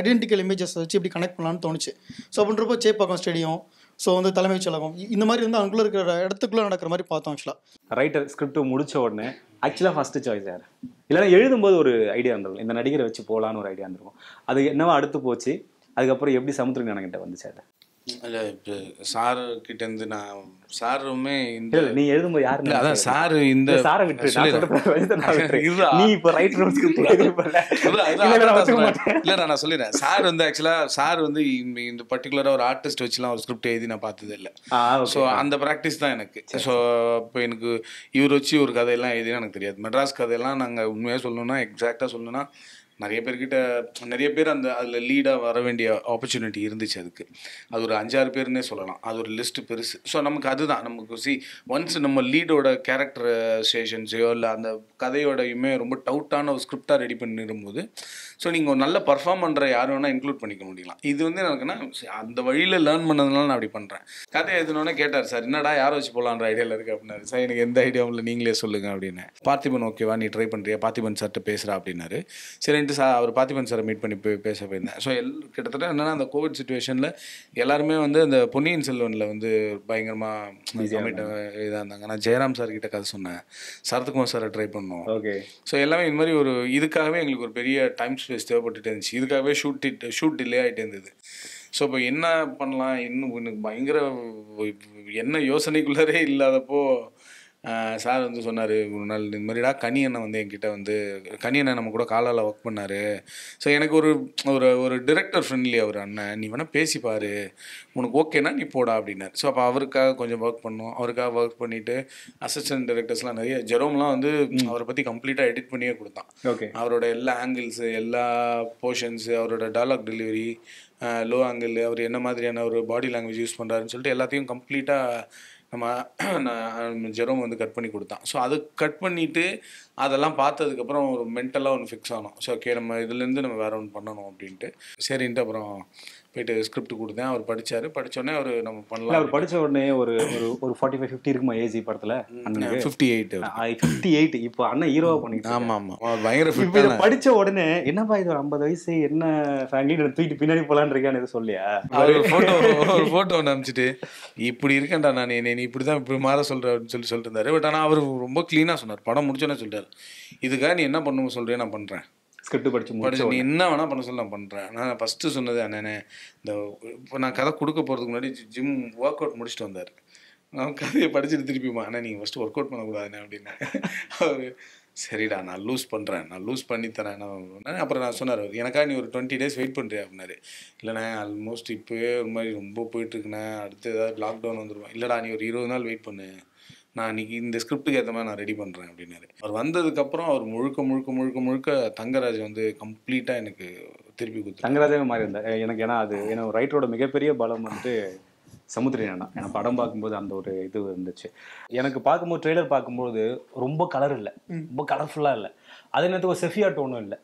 ஐடென்டிக்கல் இமேஜஸ் வச்சு இப்படி கனெக்ட் பண்ணலான்னு தோணுச்சு ஸோ அப்படின்றப்போ சேப்பாக்கம் ஸ்டேடியம் ஸோ வந்து தலைமைச் இந்த மாதிரி வந்து அங்குள்ள இருக்கிற இடத்துக்குள்ளே நடக்கிற மாதிரி பார்த்தோம் ஆக்சுவலாக ரைட்டர் ஸ்கிரிப்ட் முடிச்ச உடனே ஆக்சுவலாக ஃபஸ்ட்டு சாய்ஸ் யார் இல்லைன்னா எழுதும்போது ஒரு ஐடியா இருந்திருக்கும் இந்த நடிகரை வச்சு போகலான்னு ஒரு ஐடியா இருந்திருக்கும் அது என்னவோ அடுத்து போச்சு அதுக்கப்புறம் எப்படி சமுத்திரம் கிட்ட வந்துச்சு அது இல்லை இப்போ சார் கிட்டேருந்து நான் சாருமே இந்த நீ எழுதும்போது யாரு அதான் சாரு இந்த சாரை விட்டு நீ இப்போ ரைட் இல்லை நான் சொல்லிடுறேன் சார் வந்து ஆக்சுவலாக சார் வந்து இந்த பர்டிகுலராக ஒரு ஆர்டிஸ்ட் வச்சுலாம் ஒரு ஸ்கிரிப்ட் எழுதி நான் பார்த்தது இல்லை ஸோ அந்த ப்ராக்டிஸ் தான் எனக்கு ஸோ இப்போ எனக்கு இவர் வச்சு ஒரு கதையெல்லாம் எழுதினா எனக்கு தெரியாது மெட்ராஸ் கதையெல்லாம் நாங்கள் உண்மையாக சொல்லணும்னா எக்ஸாக்டாக சொல்லணும்னா நிறைய பேர்கிட்ட நிறைய பேர் அந்த அதில் லீடாக வர வேண்டிய ஆப்பர்ச்சுனிட்டி இருந்துச்சு அதுக்கு அது ஒரு அஞ்சாறு பேர்னே சொல்லலாம் அது ஒரு லிஸ்ட்டு பெருசு ஸோ நமக்கு அதுதான் நமக்கு சி ஒன்ஸ் நம்ம லீடோட ஸ்டேஷன்ஸையோ இல்லை அந்த கதையோடையுமே ரொம்ப டவுட்டான ஒரு ஸ்கிரிப்டாக ரெடி பண்ணிடும்போது ஸோ நீங்கள் ஒரு நல்ல பர்ஃபார்ம் பண்ணுற யார் வேணால் இன்க்ளூட் பண்ணிக்க முடியலாம் இது வந்து எனக்குன்னா அந்த வழியில் லேர்ன் பண்ணதுனால நான் அப்படி பண்ணுறேன் கதை எழுதினோடனே கேட்டார் சார் என்னடா யார் வச்சு போகலான்ற ஐடியாவில் இருக்குது அப்படின்னாரு சார் எனக்கு எந்த ஐடியாவும் இல்லை நீங்களே சொல்லுங்கள் அப்படின்னு பார்த்திபன் ஓகேவா நீ ட்ரை பண்ணுறியா பார்த்திபன் சார்கிட்ட பேசுகிறா அப்படின்னாரு சரி நேற்று சார் அவர் பார்த்திபன் சாரை மீட் பண்ணி போய் பேச போயிருந்தேன் ஸோ எல் கிட்டத்தட்ட என்னென்னா அந்த கோவிட் சுச்சுவேஷனில் எல்லாருமே வந்து அந்த பொன்னியின் செல்வனில் வந்து பயங்கரமாக இதாக இருந்தாங்க நான் ஜெயராம் சார் கிட்ட கதை சொன்னேன் சரத்குமார் சாரை ட்ரை பண்ணோம் ஓகே ஸோ எல்லாமே இந்த மாதிரி ஒரு இதுக்காகவே எங்களுக்கு ஒரு பெரிய டைம் ஸ்பேஸ் தேவைப்பட்டுட்டே இருந்துச்சு இதுக்காகவே ஷூட் ஷூட் டிலே ஆகிட்டே இருந்தது ஸோ இப்போ என்ன பண்ணலாம் இன்னும் இன்னும் பயங்கர என்ன யோசனைக்குள்ளாரே இல்லாதப்போ சார் வந்து சொன்னார் ஒரு நாள் இந்த மாதிரிடா கனி அண்ணன் வந்து என்கிட்ட வந்து கனி அண்ணன் நம்ம கூட காலால் ஒர்க் பண்ணார் ஸோ எனக்கு ஒரு ஒரு ஒரு டிரெக்டர் ஃப்ரெண்ட்லி அவர் அண்ணன் நீ வேணால் பேசிப்பார் உனக்கு ஓகேனா நீ போடா அப்படின்னார் ஸோ அப்போ அவருக்காக கொஞ்சம் ஒர்க் பண்ணோம் அவருக்காக ஒர்க் பண்ணிவிட்டு அசிஸ்டன்ட் டிரெக்டர்ஸ்லாம் நிறைய ஜெரோம்லாம் வந்து அவரை பற்றி கம்ப்ளீட்டாக எடிட் பண்ணியே கொடுத்தான் ஓகே அவரோட எல்லா ஆங்கிள்ஸு எல்லா போர்ஷன்ஸு அவரோட டைலாக் டெலிவரி லோ ஆங்கிள் அவர் என்ன மாதிரியான ஒரு பாடி லாங்குவேஜ் யூஸ் பண்ணுறாருன்னு சொல்லிட்டு எல்லாத்தையும் கம்ப்ளீட்டாக நம்ம ஜெரோம் வந்து கட் பண்ணி கொடுத்தான் ஸோ அது கட் பண்ணிவிட்டு அதெல்லாம் பார்த்ததுக்கப்புறம் ஒரு மென்டலாக ஒன்று ஃபிக்ஸ் ஆனோம் ஸோ ஓகே நம்ம இதுலேருந்து நம்ம வேறு ஒன்று பண்ணணும் அப்படின்ட்டு சரின்ட்டு அப்புறம் போயிட்டு ஸ்கிரிப்ட் கொடுத்தேன் அவர் படித்தார் படித்தோடனே அவர் நம்ம பண்ணலாம் அவர் படித்த உடனே ஒரு ஒரு ஒரு ஃபார்ட்டி ஃபைவ் ஃபிஃப்டி இருக்குமா ஏஜி படத்தில் ஃபிஃப்டி எயிட் ஃபிஃப்டி எயிட் இப்போ அண்ணன் ஹீரோவாக பண்ணிட்டு ஆமாம் ஆமாம் பயங்கர ஃபிஃப்டி படித்த உடனே என்னப்பா இது ஒரு ஐம்பது வயசு என்ன ஃபேமிலி தூக்கிட்டு பின்னாடி போகலான்னு இருக்கான்னு எதுவும் சொல்லியா ஒரு ஃபோட்டோ ஒரு ஃபோட்டோ ஒன்று அனுப்பிச்சிட்டு இப்படி இருக்கேன்டா நான் நீ இப்படி தான் இப்படி மாற சொல்கிற அப்படின்னு சொல்லி சொல்லிட்டு இருந்தாரு பட் ஆனால் அவர் ரொம்ப க்ளீனாக சொன்னார் படம் முடிச்சோன்னே சொல்லிட்டார் இதுக்காக நீ என்ன பண்ணுவோம் சொல்கிறேன் நான் பண்ணுறேன் ஸ்கிரிப்ட் படிச்சு படிச்சு நீ என்ன வேணால் பண்ண சொல்லி பண்ணுறேன் நான் ஃபஸ்ட்டு சொன்னது அண்ணனே இந்த இப்போ நான் கதை கொடுக்க போகிறதுக்கு முன்னாடி ஜிம் ஒர்க் அவுட் முடிச்சுட்டு வந்தார் நான் கதையை படிச்சுட்டு திருப்பிமா அண்ணே நீங்கள் ஃபஸ்ட்டு ஒர்க் அவுட் பண்ணக்கூடாதுண்ணே அப்படின்னா அவர் சரிடா நான் லூஸ் பண்ணுறேன் நான் லூஸ் பண்ணி தரேன் நான் அப்புறம் நான் சொன்னார் எனக்கா நீ ஒரு டுவெண்ட்டி டேஸ் வெயிட் பண்ணுறியா அப்படின்னாரு இல்லைண்ணே ஆல்மோஸ்ட் இப்போயே ஒரு மாதிரி ரொம்ப போயிட்டுருக்குண்ணே அடுத்து ஏதாவது லாக்டவுன் வந்துடுவான் இல்லைடா நீ ஒரு இருபது நாள் வெயிட் பண்ணு நான் இன்னைக்கு இந்த ஸ்கிரிப்டுக்கு ஏற்ற மாதிரி நான் ரெடி பண்ணுறேன் அப்படின்னாரு அவர் வந்ததுக்கப்புறம் அவர் முழுக்க முழுக்க முழுக்க முழுக்க தங்கராஜ் வந்து கம்ப்ளீட்டாக எனக்கு திருப்பி கொடுத்து தங்கராஜே மாறி இருந்தார் எனக்கு ஏன்னா அது ஏன்னா ரைட்டரோட மிகப்பெரிய பலம் வந்து நானா ஏன்னா படம் பார்க்கும்போது அந்த ஒரு இது இருந்துச்சு எனக்கு பார்க்கும்போது ட்ரெய்லர் பார்க்கும்போது ரொம்ப கலர் இல்லை ரொம்ப கலர்ஃபுல்லாக இல்லை அதே நேரத்துக்கு ஒரு செஃபியா டோனும் இல்லை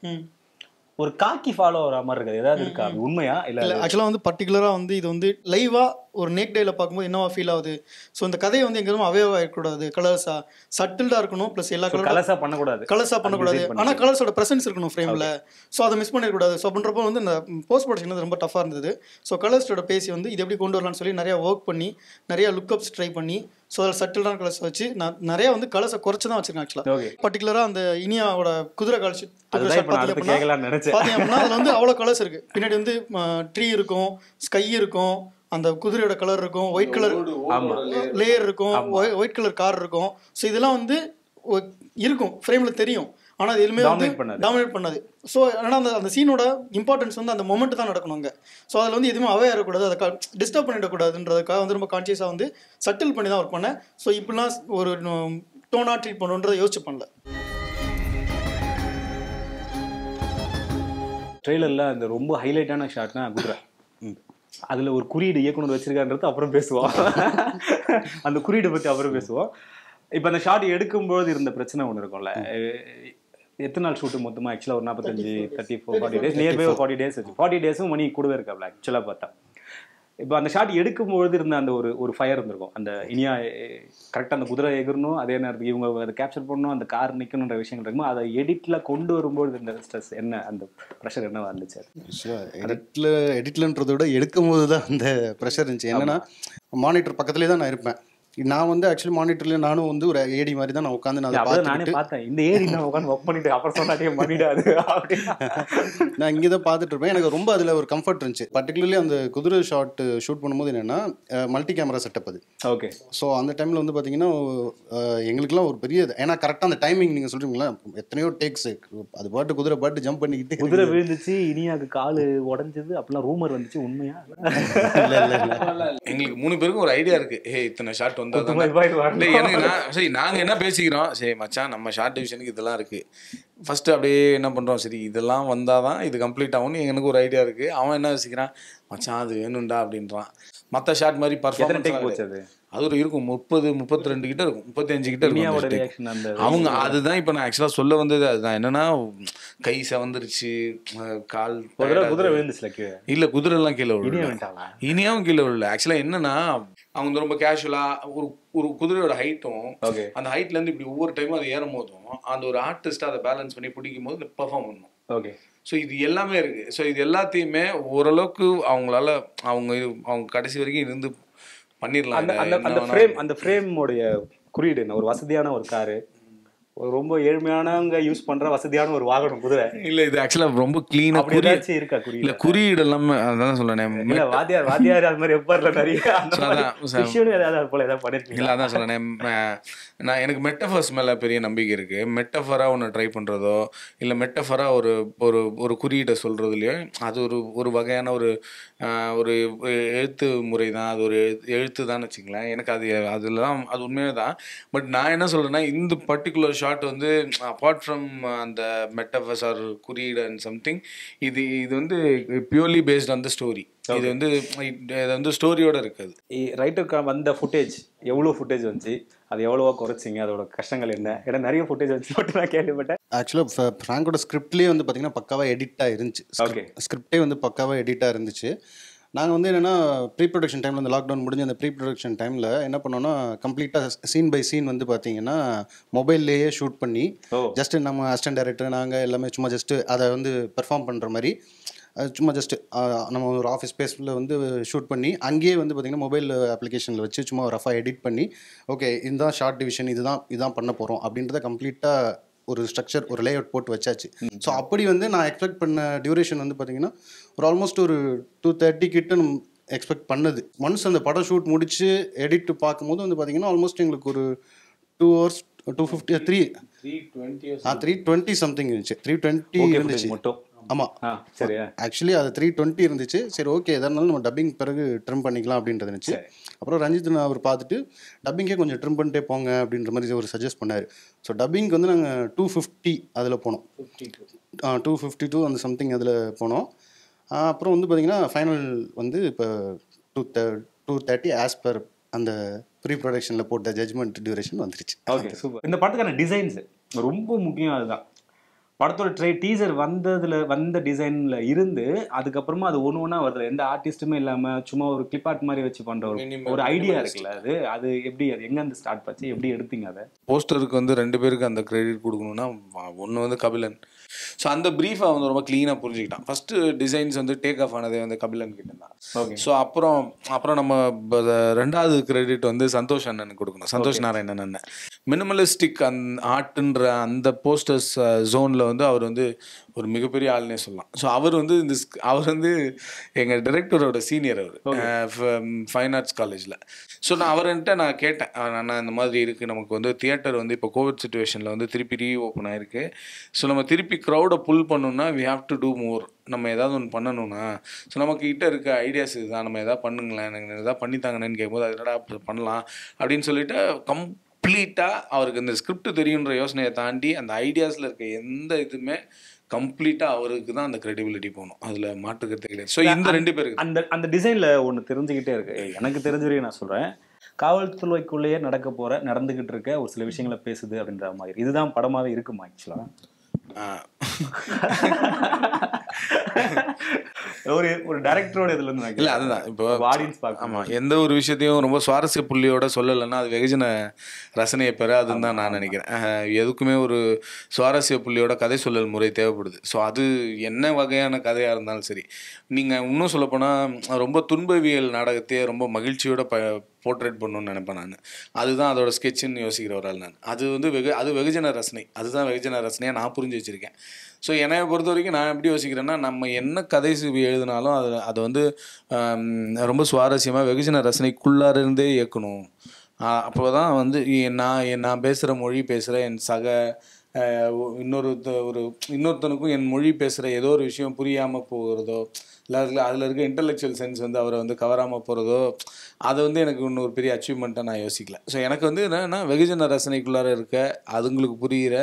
ஒரு காக்கி ஃபாலோ ஆகிற மாதிரி இருக்குது ஏதாவது இருக்கா உண்மையா இல்லை ஆக்சுவலாக வந்து பர்டிகுலராக வந்து இது வந்து லைவாக ஒரு நேக் டேல பார்க்கும்போது என்னவா ஃபீல் ஆகுது ஸோ இந்த கதையை வந்து எங்கேயும் அவேவா ஆகக்கூடாது கலர்ஸா சட்டில்டா இருக்கணும் பிளஸ் எல்லா கலர் கலர்ஸாக பண்ணக்கூடாது கலர்ஸாக பண்ணக்கூடாது ஆனால் கலர்ஸோட ப்ரெசன்ஸ் இருக்கணும் ஃப்ரேம்ல ஸோ அதை மிஸ் பண்ணிடக்கூடாது ஸோ அப்படின்றப்போ வந்து இந்த போஸ்ட் ப்ரொடக்ஷன் வந்து ரொம்ப டஃபாக இருந்தது ஸோ கலர்ஸோட பேசி வந்து இது எப்படி கொண்டு வரலாம்னு சொல்லி நிறையா ஒர்க் பண்ணி நிறையா அப்ஸ் ட்ரை பண்ணி ஸோ அதில் சட்டிலான கலர்ஸ் வச்சு நான் நிறைய வந்து கலர்ஸை குறைச்சு தான் வச்சிருக்கேன் ஆக்சுவலாக பர்டிகுலராக அந்த இனியாவோட குதிரை கலர்ஸ் பார்த்தீங்கன்னா அதில் வந்து அவ்வளோ கலர்ஸ் இருக்குது பின்னாடி வந்து ட்ரீ இருக்கும் ஸ்கை இருக்கும் அந்த குதிரையோட கலர் இருக்கும் ஒயிட் கலர் லேயர் இருக்கும் ஒயிட் கலர் கார் இருக்கும் ஸோ இதெல்லாம் வந்து இருக்கும் ஃப்ரேமில் தெரியும் ஆனால் அது எதுவுமே வந்து டாமினேட் பண்ணாது ஸோ ஆனால் அந்த அந்த சீனோட இம்பார்ட்டன்ஸ் வந்து அந்த மொமெண்ட் தான் நடக்கணும் அங்கே ஸோ அதில் வந்து எதுவுமே அவையாக இருக்கக்கூடாது அதை டிஸ்டர்ப் பண்ணிடக்கூடாதுன்றதுக்காக வந்து ரொம்ப கான்சியஸாக வந்து சட்டில் பண்ணி தான் ஒர்க் பண்ணேன் ஸோ இப்படிலாம் ஒரு டோனாக ட்ரீட் பண்ணுன்றதை யோசிச்சு பண்ணல ட்ரெயிலரில் அந்த ரொம்ப ஹைலைட்டான ஷாட்னா குதிரை அதில் ஒரு குறியீடு இயக்குனர் வச்சிருக்கான்றது அப்புறம் பேசுவோம் அந்த குறியீடு பற்றி அப்புறம் பேசுவோம் இப்போ அந்த ஷார்ட் எடுக்கும்போது இருந்த பிரச்சனை ஒன்று இருக்கும்ல எத்தனை நாள் ஷூட்டு மொத்தமாக ஆக்சுவலாக ஒரு நாற்பத்தஞ்சு thirty four forty days nearby ஒரு ஃபார்ட்டி டேஸ் வச்சு ஃபார்ட்டி டேஸும் மணி கூடவே இருக்காப்ல ஆக்சுவலாக பார்த்தா இப்போ அந்த ஷாட் எடுக்கும் இருந்த அந்த ஒரு ஒரு ஃபயர் இருந்திருக்கும் அந்த இனியா கரெக்டாக அந்த குதிரை எகிரணும் அதே நேரத்துக்கு இவங்க அதை கேப்சர் பண்ணணும் அந்த கார் நிற்கணுன்ற விஷயங்கள் இருக்குமோ அதை எடிட்டில் கொண்டு வரும்போது இந்த ஸ்ட்ரெஸ் என்ன அந்த ப்ரெஷர் என்னவா இருந்துச்சு எடிட்டில் எடிட்லன்றதை விட எடுக்கும் போது தான் அந்த ப்ரெஷர் இருந்துச்சு என்னென்னா மானிட்டர் பக்கத்துலேயே தான் நான் இருப்பேன் நான் வந்து ஆக்சுவலி மானிட்டர்ல நானும் வந்து ஒரு ஏடி மாதிரி தான் நான் உட்காந்து நான் நானே பார்த்தேன் இந்த ஏடி நான் உட்காந்து ஒர்க் பண்ணிட்டு அப்புறம் சொன்னாலே பண்ணிடாது நான் இங்கே தான் பார்த்துட்டு இருப்பேன் எனக்கு ரொம்ப அதில் ஒரு கம்ஃபர்ட் இருந்துச்சு பர்டிகுலர்லி அந்த குதிரை ஷாட் ஷூட் பண்ணும்போது என்னென்னா மல்டி கேமரா செட்டப் அது ஓகே ஸோ அந்த டைமில் வந்து பார்த்தீங்கன்னா எங்களுக்குலாம் ஒரு பெரிய ஏன்னா கரெக்டாக அந்த டைமிங் நீங்கள் சொல்கிறீங்களா எத்தனையோ டேக்ஸ் அது பாட்டு குதிரை பாட்டு ஜம்ப் பண்ணிக்கிட்டு குதிரை விழுந்துச்சு இனியாக்கு கால் உடஞ்சது அப்படிலாம் ரூமர் வந்துச்சு உண்மையா இல்லை இல்லை எங்களுக்கு மூணு பேருக்கும் ஒரு ஐடியா இருக்குது ஏ இத்தனை ஷாட் ஷார்ட் எனக்கு நான் சரி என்ன பேசிக்கிறோம் சரி மச்சான் நம்ம ஷார்ட் டிவிஷனுக்கு இதெல்லாம் இருக்கு ஃபர்ஸ்ட் அப்படியே என்ன பண்றோம் சரி இதெல்லாம் வந்தாதான் இது கம்ப்ளீட் ஆகும்னு எனக்கு ஒரு ஐடியா இருக்கு அவன் என்ன யோசிக்கிறான் மச்சான் அது வேணும்டா அப்படின்றான் மத்த ஷார்ட் மாதிரி பர்ஃபார்மன்ஸ் அது ஒரு இருக்கும் முப்பது முப்பத்தி ரெண்டு கிட்ட இருக்கும் முப்பத்தஞ்சு கிட்ட இருக்கும் அவங்க அதுதான் இப்போ நான் ஆக்சுவலாக சொல்ல வந்தது அதுதான் என்னன்னா கை சவந்துருச்சு கால் குதிரை இல்லை குதிரை எல்லாம் கீழே விழுல இனியாவும் கீழே விழுல ஆக்சுவலாக என்னன்னா அவங்க ரொம்ப கேஷுவலா ஒரு ஒரு குதிரையோட ஹைட்டும் அந்த ஹைட்ல இருந்து இப்படி ஒவ்வொரு டைமும் அது ஏறும் போதும் அந்த ஒரு ஆர்டிஸ்ட் அதை பேலன்ஸ் பண்ணி பிடிக்கும் போது பெர்ஃபார்ம் பண்ணும் ஓகே ஸோ இது எல்லாமே இருக்கு ஸோ இது எல்லாத்தையுமே ஓரளவுக்கு அவங்களால அவங்க அவங்க கடைசி வரைக்கும் இருந்து பண்ணிடலாம் அந்த அந்த ஃப்ரேம் அந்த ஃப்ரேமோடைய குறியீடு என்ன ஒரு வசதியான ஒரு காரு ரொம்ப ஏழ்மையானவங்க யூஸ் பண்ற வசதியான ஒரு வாகனம் குதிரை இல்ல இது ஆக்சுவலா ரொம்ப கிளீனா குறியாச்சு இருக்கா குறி இல்ல குறியீடு எல்லாமே அதான் சொல்றேன் இல்ல வாத்தியார் வாத்தியார் அது மாதிரி எப்பர்ல நிறைய அதான் போல ஏதாவது பண்ணிருக்கீங்க இல்ல அதான் சொல்றேன் நான் எனக்கு மெட்டஃபர்ஸ் மேல பெரிய நம்பிக்கை இருக்கு மெட்டஃபரா ஒன்று ட்ரை பண்றதோ இல்ல மெட்டஃபரா ஒரு ஒரு ஒரு குறியீடை சொல்றதுலயோ அது ஒரு ஒரு வகையான ஒரு ஒரு எழுத்து முறை தான் அது ஒரு எழுத்து தான் வச்சுங்களேன் எனக்கு அது அதுல தான் அது உண்மையே தான் பட் நான் என்ன சொல்றேன்னா இந்த பர்டிகுலர் ஷார்ட் வந்து அப்பார்ட் ஃப்ரம் uh, அந்த மெட்டஃபர்ஸ் ஆர் குறியீடு அண்ட் சம்திங் இது இது வந்து purely based on the story இது வந்து இது வந்து ஸ்டோரியோட இருக்குது ரைட்டருக்கு வந்த ஃபுட்டேஜ் எவ்வளோ ஃபுட்டேஜ் வந்துச்சு அது எவ்வளோவா குறைச்சிங்க அதோட கஷ்டங்கள் என்ன ஏன்னா நிறைய ஃபுட்டேஜ் வச்சு மட்டும் நான் கேள்விப்பட்டேன் ஆக்சுவலாக ஃப்ராங்கோட ஸ்கிரிப்ட்லேயே வந்து பார்த்தீங்கன்னா பக்காவாக எடிட்டாக இருந்துச்சு ஓகே ஸ்கிரிப்டே வந்து பக்காவாக எடிட்டாக இருந்துச்சு நாங்கள் வந்து என்னென்னா ப்ரீ ப்ரொடக்ஷன் டைமில் அந்த லாக்டவுன் முடிஞ்சு அந்த ப்ரீ ப்ரொடக்ஷன் டைமில் என்ன பண்ணோன்னா கம்ப்ளீட்டாக சீன் பை சீன் வந்து பார்த்தீங்கன்னா மொபைல்லையே ஷூட் பண்ணி ஜஸ்ட் நம்ம அஸ்டன்ட் டேரக்டர் நாங்கள் எல்லாமே சும்மா ஜஸ்ட்டு அதை வந்து பெர்ஃபார்ம் பண்ணுற மாதிரி சும்மா ஜஸ்ட் நம்ம ஒரு ஆஃபீஸ் ஸ்பேஸில் வந்து ஷூட் பண்ணி அங்கேயே வந்து பார்த்திங்கன்னா மொபைல் அப்ளிகேஷனில் வச்சு சும்மா ரஃபாக எடிட் பண்ணி ஓகே இதுதான் ஷார்ட் டிவிஷன் இதுதான் இதுதான் பண்ண போகிறோம் அப்படின்றத கம்ப்ளீட்டாக ஒரு ஸ்ட்ரக்சர் ஒரு லே அவுட் போட்டு வச்சாச்சு ஸோ அப்படி வந்து நான் எக்ஸ்பெக்ட் பண்ண டியூரேஷன் வந்து பார்த்தீங்கன்னா ஒரு ஆல்மோஸ்ட் ஒரு டூ தேர்ட்டி கிட்ட எக்ஸ்பெக்ட் பண்ணது ஒன்ஸ் அந்த படம் ஷூட் முடித்து எடிட் பார்க்கும்போது வந்து பார்த்தீங்கன்னா ஆல்மோஸ்ட் எங்களுக்கு ஒரு two hours two fifty three ஆ த்ரீ டுவெண்ட்டி சம்திங் இருந்துச்சு த்ரீ டுவெண்ட்டி இருந்துச்சு மட்டும் ஆமாம் சரி ஆக்சுவலி அது த்ரீ டுவெண்ட்டி இருந்துச்சு சரி ஓகே எதாக இருந்தாலும் நம்ம டப்பிங் பிறகு ட்ரிம் பண்ணிக்கலாம் அப்படின்றது இருந்துச்சு அப்புறம் ரஞ்சித் அவர் பார்த்துட்டு டப்பிங்கே கொஞ்சம் ட்ரிம் பண்ணிட்டே போங்க அப்படின்ற மாதிரி அவர் சஜஸ்ட் பண்ணார் ஸோ டப்பிங்க்கு வந்து நாங்கள் டூ ஃபிஃப்டி அதில் போனோம் டூ ஃபிஃப்டி டூ அந்த சம்திங் அதில் போனோம் அப்புறம் வந்து பார்த்திங்கன்னா ஃபைனல் வந்து இப்போ two the two thirty as per அந்த ப்ரீ ப்ரொடக்ஷனில் போட்ட ஜட்மெண்ட் டியூரேஷன் வந்துருச்சு ஓகே சூப்பர் இந்த படத்துக்கான டிசைன்ஸ் ரொம்ப முக்கியம் அதுதான் படத்தோட ட்ரே டீசர் வந்ததில் வந்த டிசைனில் இருந்து அதுக்கப்புறமா அது ஒன்று ஒன்றா வருது எந்த ஆர்டிஸ்ட்டுமே இல்லாமல் சும்மா ஒரு கிளிப் ஆர்ட் மாதிரி வச்சு பண்ணுற ஒரு ஒரு ஐடியா இருக்குல்ல அது அது எப்படி அது எங்கேருந்து ஸ்டார்ட் பண்ணி எப்படி எடுத்தீங்க அதை போஸ்டருக்கு வந்து ரெண்டு பேருக்கு அந்த கிரெடிட் கொடுக்கணுன்னா ஒன்று வந்து கபிலன் ஸோ அந்த ப்ரீஃபை வந்து ரொம்ப க்ளீனாக புரிஞ்சுக்கிட்டான் ஃபஸ்ட்டு டிசைன்ஸ் வந்து டேக் ஆஃப் ஆனதே வந்து கபிலன் கிட்ட தான் ஸோ அப்புறம் அப்புறம் நம்ம ரெண்டாவது கிரெடிட் வந்து சந்தோஷ் அண்ணனுக்கு கொடுக்கணும் சந்தோஷ் நாராயணன் அண்ணன் மினிமலிஸ்டிக் அந் ஆர்ட்டுன்ற அந்த போஸ்டர்ஸ் ஜோனில் வந்து அவர் வந்து ஒரு மிகப்பெரிய ஆள்னே சொல்லலாம் ஸோ அவர் வந்து இந்த அவர் வந்து எங்கள் டிரெக்டரோட சீனியர் அவர் ஃபைன் ஆர்ட்ஸ் காலேஜில் ஸோ நான் அவர்கிட்ட நான் கேட்டேன் அண்ணா இந்த மாதிரி இருக்குது நமக்கு வந்து தியேட்டர் வந்து இப்போ கோவிட் சுச்சுவேஷனில் வந்து திருப்பி ரீ ஓப்பன் ஆயிருக்கு ஸோ நம்ம திருப்பி க்ரௌடை புல் பண்ணணும்னா we have to do more நம்ம ஏதாவது ஒன்று பண்ணணும்னா ஸோ நமக்கு கிட்ட இருக்க ஐடியாஸ் இதுதான் நம்ம எதாவது பண்ணுங்களேன் எனக்கு எதாவது பண்ணித்தாங்கன்னு கேட்கும்போது அது என்னடா பண்ணலாம் அப்படின்னு சொல்லிட்டு கம் கம்ப்ளீட்டாக அவருக்கு இந்த ஸ்கிரிப்ட் தெரியுன்ற யோசனையை தாண்டி அந்த ஐடியாஸில் இருக்க எந்த இதுவுமே கம்ப்ளீட்டாக அவருக்கு தான் அந்த கிரெடிபிலிட்டி போகணும் அதில் மாற்றுக்கிறது கிடையாது ஸோ இந்த ரெண்டு பேருக்கு அந்த அந்த டிசைனில் ஒன்று தெரிஞ்சுக்கிட்டே இருக்கு எனக்கு தெரிஞ்ச வரைக்கும் நான் சொல்கிறேன் காவல்துறைக்குள்ளேயே நடக்க போகிற நடந்துக்கிட்டு இருக்க ஒரு சில விஷயங்களை பேசுது அப்படின்ற மாதிரி இதுதான் படமாகவே இருக்குமா ஆக்சுவலாக ஒரு ஒரு டேரக்டரோட இதுல இருந்து இல்ல அதுதான் இப்போ ஆடியன்ஸ் பார்க்க ஆமா எந்த ஒரு விஷயத்தையும் ரொம்ப சுவாரஸ்ய புள்ளியோட சொல்லலைன்னா அது வெகுஜன ரசனையை பெற அதுன்னு தான் நான் நினைக்கிறேன் எதுக்குமே ஒரு சுவாரஸ்ய புள்ளியோட கதை சொல்லல் முறை தேவைப்படுது ஸோ அது என்ன வகையான கதையாக இருந்தாலும் சரி நீங்கள் இன்னும் சொல்லப்போனால் ரொம்ப துன்பவியல் நாடகத்தையே ரொம்ப மகிழ்ச்சியோட ப போர்ட்ரேட் பண்ணணும்னு நினைப்பேன் நான் அதுதான் அதோட ஸ்கெட்சுன்னு யோசிக்கிற ஒரு ஆள் நான் அது வந்து வெகு அது வெகுஜன ரசனை அதுதான் வெகுஜன ரசனையாக நான் புரிஞ்சு வச்சுருக்கேன் ஸோ என்னை பொறுத்த வரைக்கும் நான் எப்படி யோசிக்கிறேன்னா நம்ம என்ன கதை எழுதினாலும் அது அது வந்து ரொம்ப சுவாரஸ்யமாக வெகுஜன ரசனைக்குள்ளார இருந்தே இயக்கணும் அப்போ தான் வந்து நான் நான் பேசுகிற மொழி பேசுகிற என் சக இன்னொருத்த ஒரு இன்னொருத்தனுக்கும் என் மொழி பேசுகிற ஏதோ ஒரு விஷயம் புரியாமல் போகிறதோ இல்லை அதில் அதில் இருக்க இன்டலெக்சுவல் சென்ஸ் வந்து அவரை வந்து கவராமல் போகிறதோ அதை வந்து எனக்கு இன்னொரு பெரிய அச்சீவ்மெண்ட்டாக நான் யோசிக்கல ஸோ எனக்கு வந்து என்னென்னா வெகுஜன ரசனைக்குள்ளார இருக்க அதுங்களுக்கு புரிகிற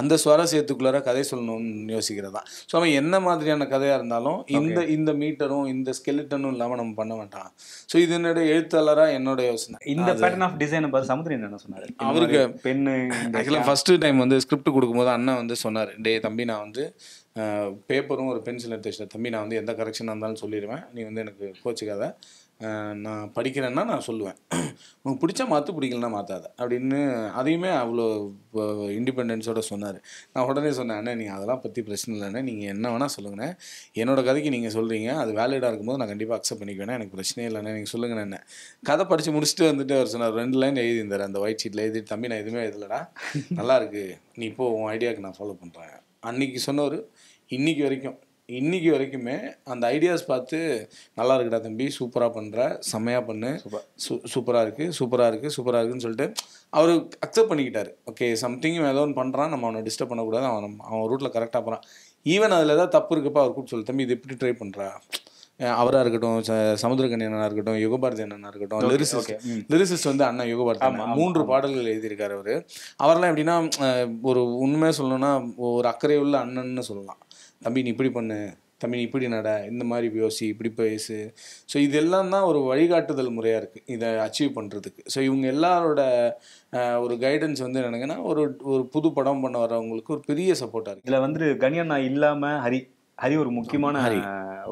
அந்த சுவாரஸ்யத்துக்குள்ளார கதை சொல்லணும்னு யோசிக்கிறதா ஸோ அவன் என்ன மாதிரியான கதையாக இருந்தாலும் இந்த இந்த மீட்டரும் இந்த ஸ்கெலிட்டனும் இல்லாமல் நம்ம பண்ண மாட்டான் ஸோ இது என்னோட எழுத்தாளராக என்னோட யோசனை இந்த பேட்டர்ன் ஆஃப் டிசைன் பார்த்து சமுத்திரம் என்ன சொன்னார் அவருக்கு பெண்ணு ஆக்சுவலாக ஃபஸ்ட்டு டைம் வந்து ஸ்கிரிப்ட் ஸ்கிரிப்ட் கொடுக்கும்போது அண்ணன் வந்து சொன்னார் டே தம்பி நான் வந்து பேப்பரும் ஒரு பென்சில் எடுத்து வச்சுட்டேன் தம்பி நான் வந்து எந்த கரெக்ஷனாக இருந்தாலும் சொல்லிடுவேன் நீ வந்து எனக்கு கோச்சிக்காத நான் படிக்கிறேன்னா நான் சொல்லுவேன் உனக்கு பிடிச்சா மாற்று பிடிக்கலனா மாற்றாத அப்படின்னு அதையுமே அவ்வளோ இண்டிபெண்டன்ஸோடு சொன்னார் நான் உடனே சொன்னேன் அண்ணே நீங்கள் அதெல்லாம் பற்றி பிரச்சனை இல்லைண்ணே நீங்கள் என்ன வேணால் சொல்லுங்கண்ணே என்னோடய கதைக்கு நீங்கள் சொல்கிறீங்க அது வேலிடாக இருக்கும்போது நான் கண்டிப்பாக அக்செப்ட் பண்ணிக்குவேன் எனக்கு பிரச்சனையே இல்லைண்ணே நீங்கள் சொல்லுங்கண்ணே என்ன கதை படித்து முடிச்சுட்டு வந்துட்டு அவர் சொன்னார் ரெண்டு லைன் இருந்தார் அந்த ஒயிட் ஷீட்டில் எழுதிட்டு தம்பி நான் எதுவுமே எழுதலடா நல்லாயிருக்கு நீ இப்போது உன் ஐடியாவுக்கு நான் ஃபாலோ பண்ணுறேன் அன்றைக்கி சொன்னவர் இன்றைக்கி வரைக்கும் இன்றைக்கி வரைக்குமே அந்த ஐடியாஸ் பார்த்து நல்லா இருக்குடா தம்பி சூப்பராக பண்ணுற செம்மையாக பண்ணு சூ சூப்பராக இருக்குது சூப்பராக இருக்குது சூப்பராக இருக்குன்னு சொல்லிட்டு அவர் அக்செப்ட் பண்ணிக்கிட்டார் ஓகே சம்திங் ஏதோ ஒன்று பண்ணுறான் நம்ம அவனை டிஸ்டர்ப் பண்ணக்கூடாது அவன் அவன் ரூட்டில் கரெக்டாக போகிறான் ஈவன் அதில் ஏதாவது தப்பு இருக்கப்போ அவர் கூப்பிட்டு சொல்லு தம்பி இது எப்படி ட்ரை பண்ணுறா அவராக இருக்கட்டும் சமுதிரக்கணி அண்ணனா இருக்கட்டும் யுகபாரதி அண்ணனா இருக்கட்டும் லிரிசிஸ்ட் லிரிசிஸ்ட் வந்து அண்ணா யுகபாரதி மூன்று பாடல்கள் எழுதியிருக்காரு அவர் அவரெல்லாம் எப்படின்னா ஒரு உண்மையாக சொல்லணும்னா ஒரு அக்கறை உள்ள அண்ணன்னு சொல்லலாம் தம்பி நீ இப்படி பண்ணு தம்பி நீ இப்படி நட இந்த மாதிரி யோசி இப்படி பேசு ஸோ இதெல்லாம் தான் ஒரு வழிகாட்டுதல் முறையாக இருக்குது இதை அச்சீவ் பண்ணுறதுக்கு ஸோ இவங்க எல்லாரோட ஒரு கைடன்ஸ் வந்து என்னங்கன்னா ஒரு ஒரு புது படம் பண்ண வரவங்களுக்கு ஒரு பெரிய சப்போர்ட்டாக இருக்குது இதில் வந்து கணியண்ணா இல்லாமல் ஹரி ஹரி ஒரு முக்கியமான ஹரி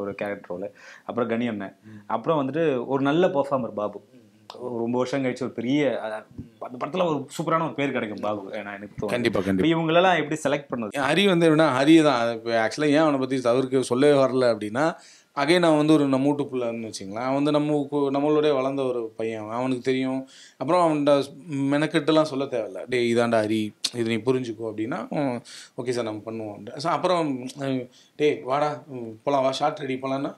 ஒரு கேரக்டர் ரோல் அப்புறம் கணியண்ணன் அப்புறம் வந்துட்டு ஒரு நல்ல பர்ஃபார்மர் பாபு ரொம்ப வருஷம் கழிச்சு ஒரு பெரிய அந்த படத்தில் ஒரு சூப்பரான ஒரு பேர் கிடைக்கும் பாபு நான் கண்டிப்பா கண்டிப்பாக கண்டிப்பாக எல்லாம் எப்படி செலக்ட் பண்ணது ஹரி வந்து எப்படின்னா ஹரி தான் ஆக்சுவலாக ஏன் அவனை பற்றி தவிர்க்க சொல்லவே வரல அப்படின்னா அகே நான் வந்து ஒரு நம்ம வீட்டு பிள்ளைன்னு வச்சுங்களேன் அவன் வந்து நம்ம நம்மளோட வளர்ந்த ஒரு பையன் அவனுக்கு தெரியும் அப்புறம் அவன்கிட்ட மெனக்கெட்டுலாம் சொல்ல தேவையில்ல டே இதாண்டா ஹரி இது நீ புரிஞ்சுக்கோ அப்படின்னா ஓகே சார் நம்ம பண்ணுவோம் ஸோ அப்புறம் டே வாடா போகலாம் வா ஷார்ட் ரெடி போகலான்னா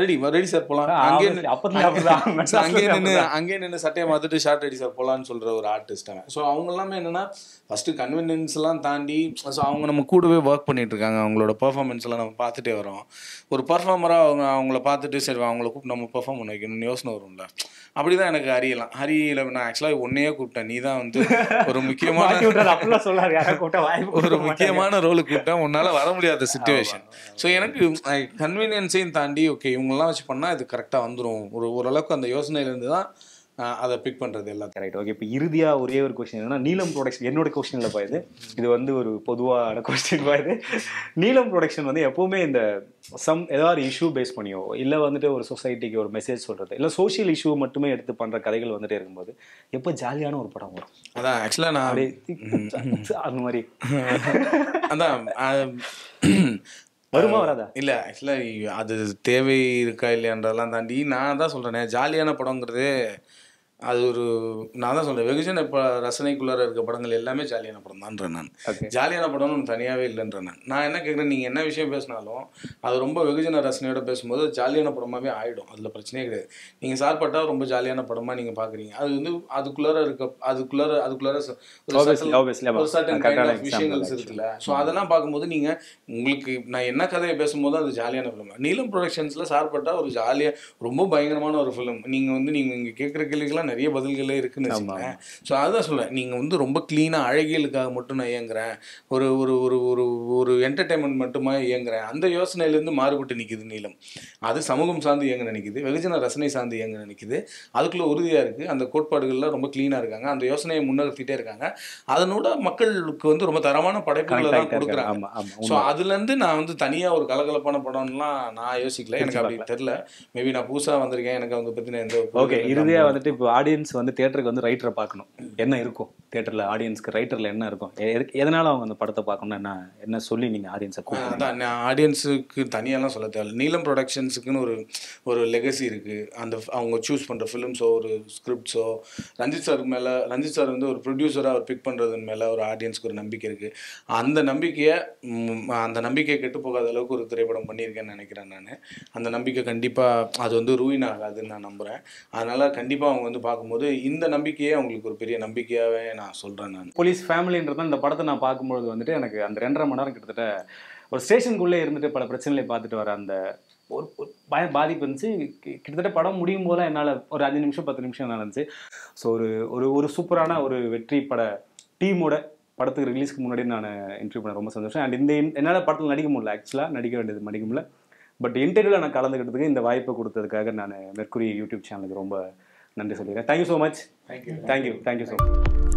ரெடி ரெடி சார் போலாம் அங்கே அங்கே நின்று அங்கே நின்று சட்டையை மாத்துட்டு ஷார்ட் ரெடி சார் போலான்னு சொல்ற ஒரு ஆர்டிஸ்டாங்க ஸோ அவங்க எல்லாமே என்னன்னா ஃபர்ஸ்ட் கன்வீனியன்ஸ் எல்லாம் தாண்டி ஸோ அவங்க நம்ம கூடவே ஒர்க் பண்ணிட்டு இருக்காங்க அவங்களோட பெர்ஃபார்மன்ஸ் எல்லாம் நம்ம பார்த்துட்டே வரோம் ஒரு பர்ஃபார்மராக அவங்க அவங்கள பார்த்துட்டு சரி அவங்கள கூப்பிட்டு நம்ம பெர்ஃபார்ம் பண்ண வைக்கணும்னு யோசனை வரும்ல அப்படி தான் எனக்கு ஹரியலாம் ஹரியில் நான் ஆக்சுவலாக ஒன்னையே கூப்பிட்டேன் நீ தான் வந்து ஒரு முக்கியமான ஒரு முக்கியமான ரோலு கூப்பிட்டேன் உன்னால் வர முடியாத சுச்சுவேஷன் ஸோ எனக்கு கன்வீனியன்ஸையும் தாண்டி படி ஓகே இவங்கெல்லாம் வச்சு பண்ணால் இது கரெக்டாக வந்துடும் ஒரு ஓரளவுக்கு அந்த யோசனையிலேருந்து தான் அதை பிக் பண்ணுறது எல்லாம் கரெக்ட் ஓகே இப்போ இறுதியாக ஒரே ஒரு கொஸ்டின் என்னன்னா நீலம் ப்ரொடக்ஷன் என்னோட கொஸ்டின் இல்லைப்பா இது இது வந்து ஒரு பொதுவான கொஸ்டின் பாயுது நீலம் ப்ரொடக்ஷன் வந்து எப்போவுமே இந்த சம் ஏதாவது இஷ்யூ பேஸ் பண்ணியோ இல்லை வந்துட்டு ஒரு சொசைட்டிக்கு ஒரு மெசேஜ் சொல்கிறது இல்லை சோஷியல் இஷ்யூ மட்டுமே எடுத்து பண்ணுற கதைகள் வந்துட்டே இருக்கும்போது எப்போ ஜாலியான ஒரு படம் வரும் அதான் ஆக்சுவலாக நான் அப்படியே அந்த மாதிரி அதான் வருமா வராதா இல்லை ஆக்சுவலா அது தேவை இருக்கா இல்லையான்றதெல்லாம் தாண்டி நான் தான் சொல்றேன் ஜாலியான படங்கிறது அது ஒரு நான் தான் சொல்கிறேன் வெகுஜன இப்போ ரசனைக்குள்ளார இருக்க படங்கள் எல்லாமே ஜாலியான படம் தான்றேன் நான் ஜாலியான படம் ஒன்று தனியாகவே இல்லைன்றேன் நான் நான் என்ன கேட்குறேன் நீங்கள் என்ன விஷயம் பேசினாலும் அது ரொம்ப வெகுஜன ரசனையோட பேசும்போது ஜாலியான படமாகவே ஆகிடும் அதில் பிரச்சனையே கிடையாது நீங்கள் சார்பட்டா ரொம்ப ஜாலியான படமாக நீங்கள் பார்க்குறீங்க அது வந்து அதுக்குள்ளார இருக்க அதுக்குள்ளார அதுக்குள்ளார விஷயங்கள் இருக்குல்ல ஸோ அதெல்லாம் பார்க்கும்போது நீங்கள் உங்களுக்கு நான் என்ன கதையை பேசும்போது அது ஜாலியான ஃபிலிம் நீலம் ப்ரொடக்ஷன்ஸில் சார்பட்டா ஒரு ஜாலியாக ரொம்ப பயங்கரமான ஒரு ஃபிலிம் நீங்கள் வந்து நீங்கள் இங்கே கேட்குற கேள்விக்கெல்லாம் நிறைய பதில்களே இருக்குன்னு வச்சுக்கேன் ஸோ அதுதான் சொல்கிறேன் நீங்கள் வந்து ரொம்ப க்ளீனாக அழகியலுக்காக மட்டும் நான் இயங்குறேன் ஒரு ஒரு ஒரு ஒரு ஒரு என்டர்டைன்மெண்ட் மட்டுமா இயங்குறேன் அந்த யோசனையிலேருந்து மாறுபட்டு நிற்கிது நீளம் அது சமூகம் சார்ந்து இயங்க நினைக்குது வெகுஜன ரசனை சார்ந்து இயங்க நினைக்குது அதுக்குள்ளே உறுதியாக இருக்குது அந்த கோட்பாடுகள்லாம் ரொம்ப க்ளீனாக இருக்காங்க அந்த யோசனையை முன்னெடுத்துட்டே இருக்காங்க அதனோட மக்களுக்கு வந்து ரொம்ப தரமான படைப்புகளை தான் கொடுக்குறாங்க ஸோ அதுலேருந்து நான் வந்து தனியாக ஒரு கலகலப்பான படம்லாம் நான் யோசிக்கல எனக்கு அப்படி தெரில மேபி நான் புதுசாக வந்திருக்கேன் எனக்கு அவங்க பற்றின எந்த ஓகே இறுதியாக வந்துட்டு இப்போ ஆடியன்ஸ் வந்து தேட்டருக்கு வந்து ரைட்டரை பார்க்கணும் என்ன இருக்கும் தேட்டரில் ஆடியன்ஸ்க்கு ரைட்டரில் என்ன இருக்கும் எதனால் அவங்க அந்த படத்தை பார்க்கணும்னா என்ன என்ன சொல்லி நீங்கள் ஆடியன்ஸை நான் ஆடியன்ஸுக்கு தனியாலாம் சொல்ல தேவை நீலம் ப்ரொடக்ஷன்ஸுக்குன்னு ஒரு ஒரு லெகசி இருக்குது அந்த அவங்க சூஸ் பண்ணுற ஃபிலிம்ஸோ ஒரு ஸ்கிரிப்ட்ஸோ ரஞ்சித் சார் மேலே ரஞ்சித் சார் வந்து ஒரு ப்ரொடியூசராக அவர் பிக் பண்ணுறது மேலே ஒரு ஆடியன்ஸ்க்கு ஒரு நம்பிக்கை இருக்குது அந்த நம்பிக்கையை அந்த நம்பிக்கையை கெட்டு போகாத அளவுக்கு ஒரு திரைப்படம் பண்ணியிருக்கேன்னு நினைக்கிறேன் நான் அந்த நம்பிக்கை கண்டிப்பாக அது வந்து ரூயின் ஆகாதுன்னு நான் நம்புகிறேன் அதனால் கண்டிப்பாக அவங்க வந்து பார்க்கும்போது இந்த நம்பிக்கையே அவங்களுக்கு ஒரு பெரிய நம்பிக்கையாகவே நான் சொல்கிறேன் நான் போலீஸ் ஃபேமிலின்றது இந்த படத்தை நான் பார்க்கும்போது வந்துட்டு எனக்கு அந்த ரெண்டரை மணி நேரம் கிட்டத்தட்ட ஒரு ஸ்டேஷனுக்குள்ளே இருந்துட்டு பல பிரச்சனைகளை பார்த்துட்டு வர அந்த ஒரு பய பாதிப்பு இருந்துச்சு கிட்டத்தட்ட படம் முடியும் போல என்னால் ஒரு அஞ்சு நிமிஷம் பத்து நிமிஷம் என்னால் இருந்துச்சு ஸோ ஒரு ஒரு ஒரு சூப்பரான ஒரு வெற்றி பட டீமோட படத்துக்கு ரிலீஸ்க்கு முன்னாடி நான் இன்டர்வியூ பண்ண ரொம்ப சந்தோஷம் அண்ட் இந்த என்னால் படத்தில் நடிக்க முடியல ஆக்சுவலாக நடிக்க வேண்டியது நடிக்க முடியல பட் இன்டர்வியூவில் நான் கலந்துக்கிட்டதுக்கு இந்த வாய்ப்பை கொடுத்ததுக்காக நான் மெர்க்குரி யூடியூப் சேனலுக்கு ரொம்ப நன்றி சொல்லிடுறேன் thank you so much thank you thank you thank you so much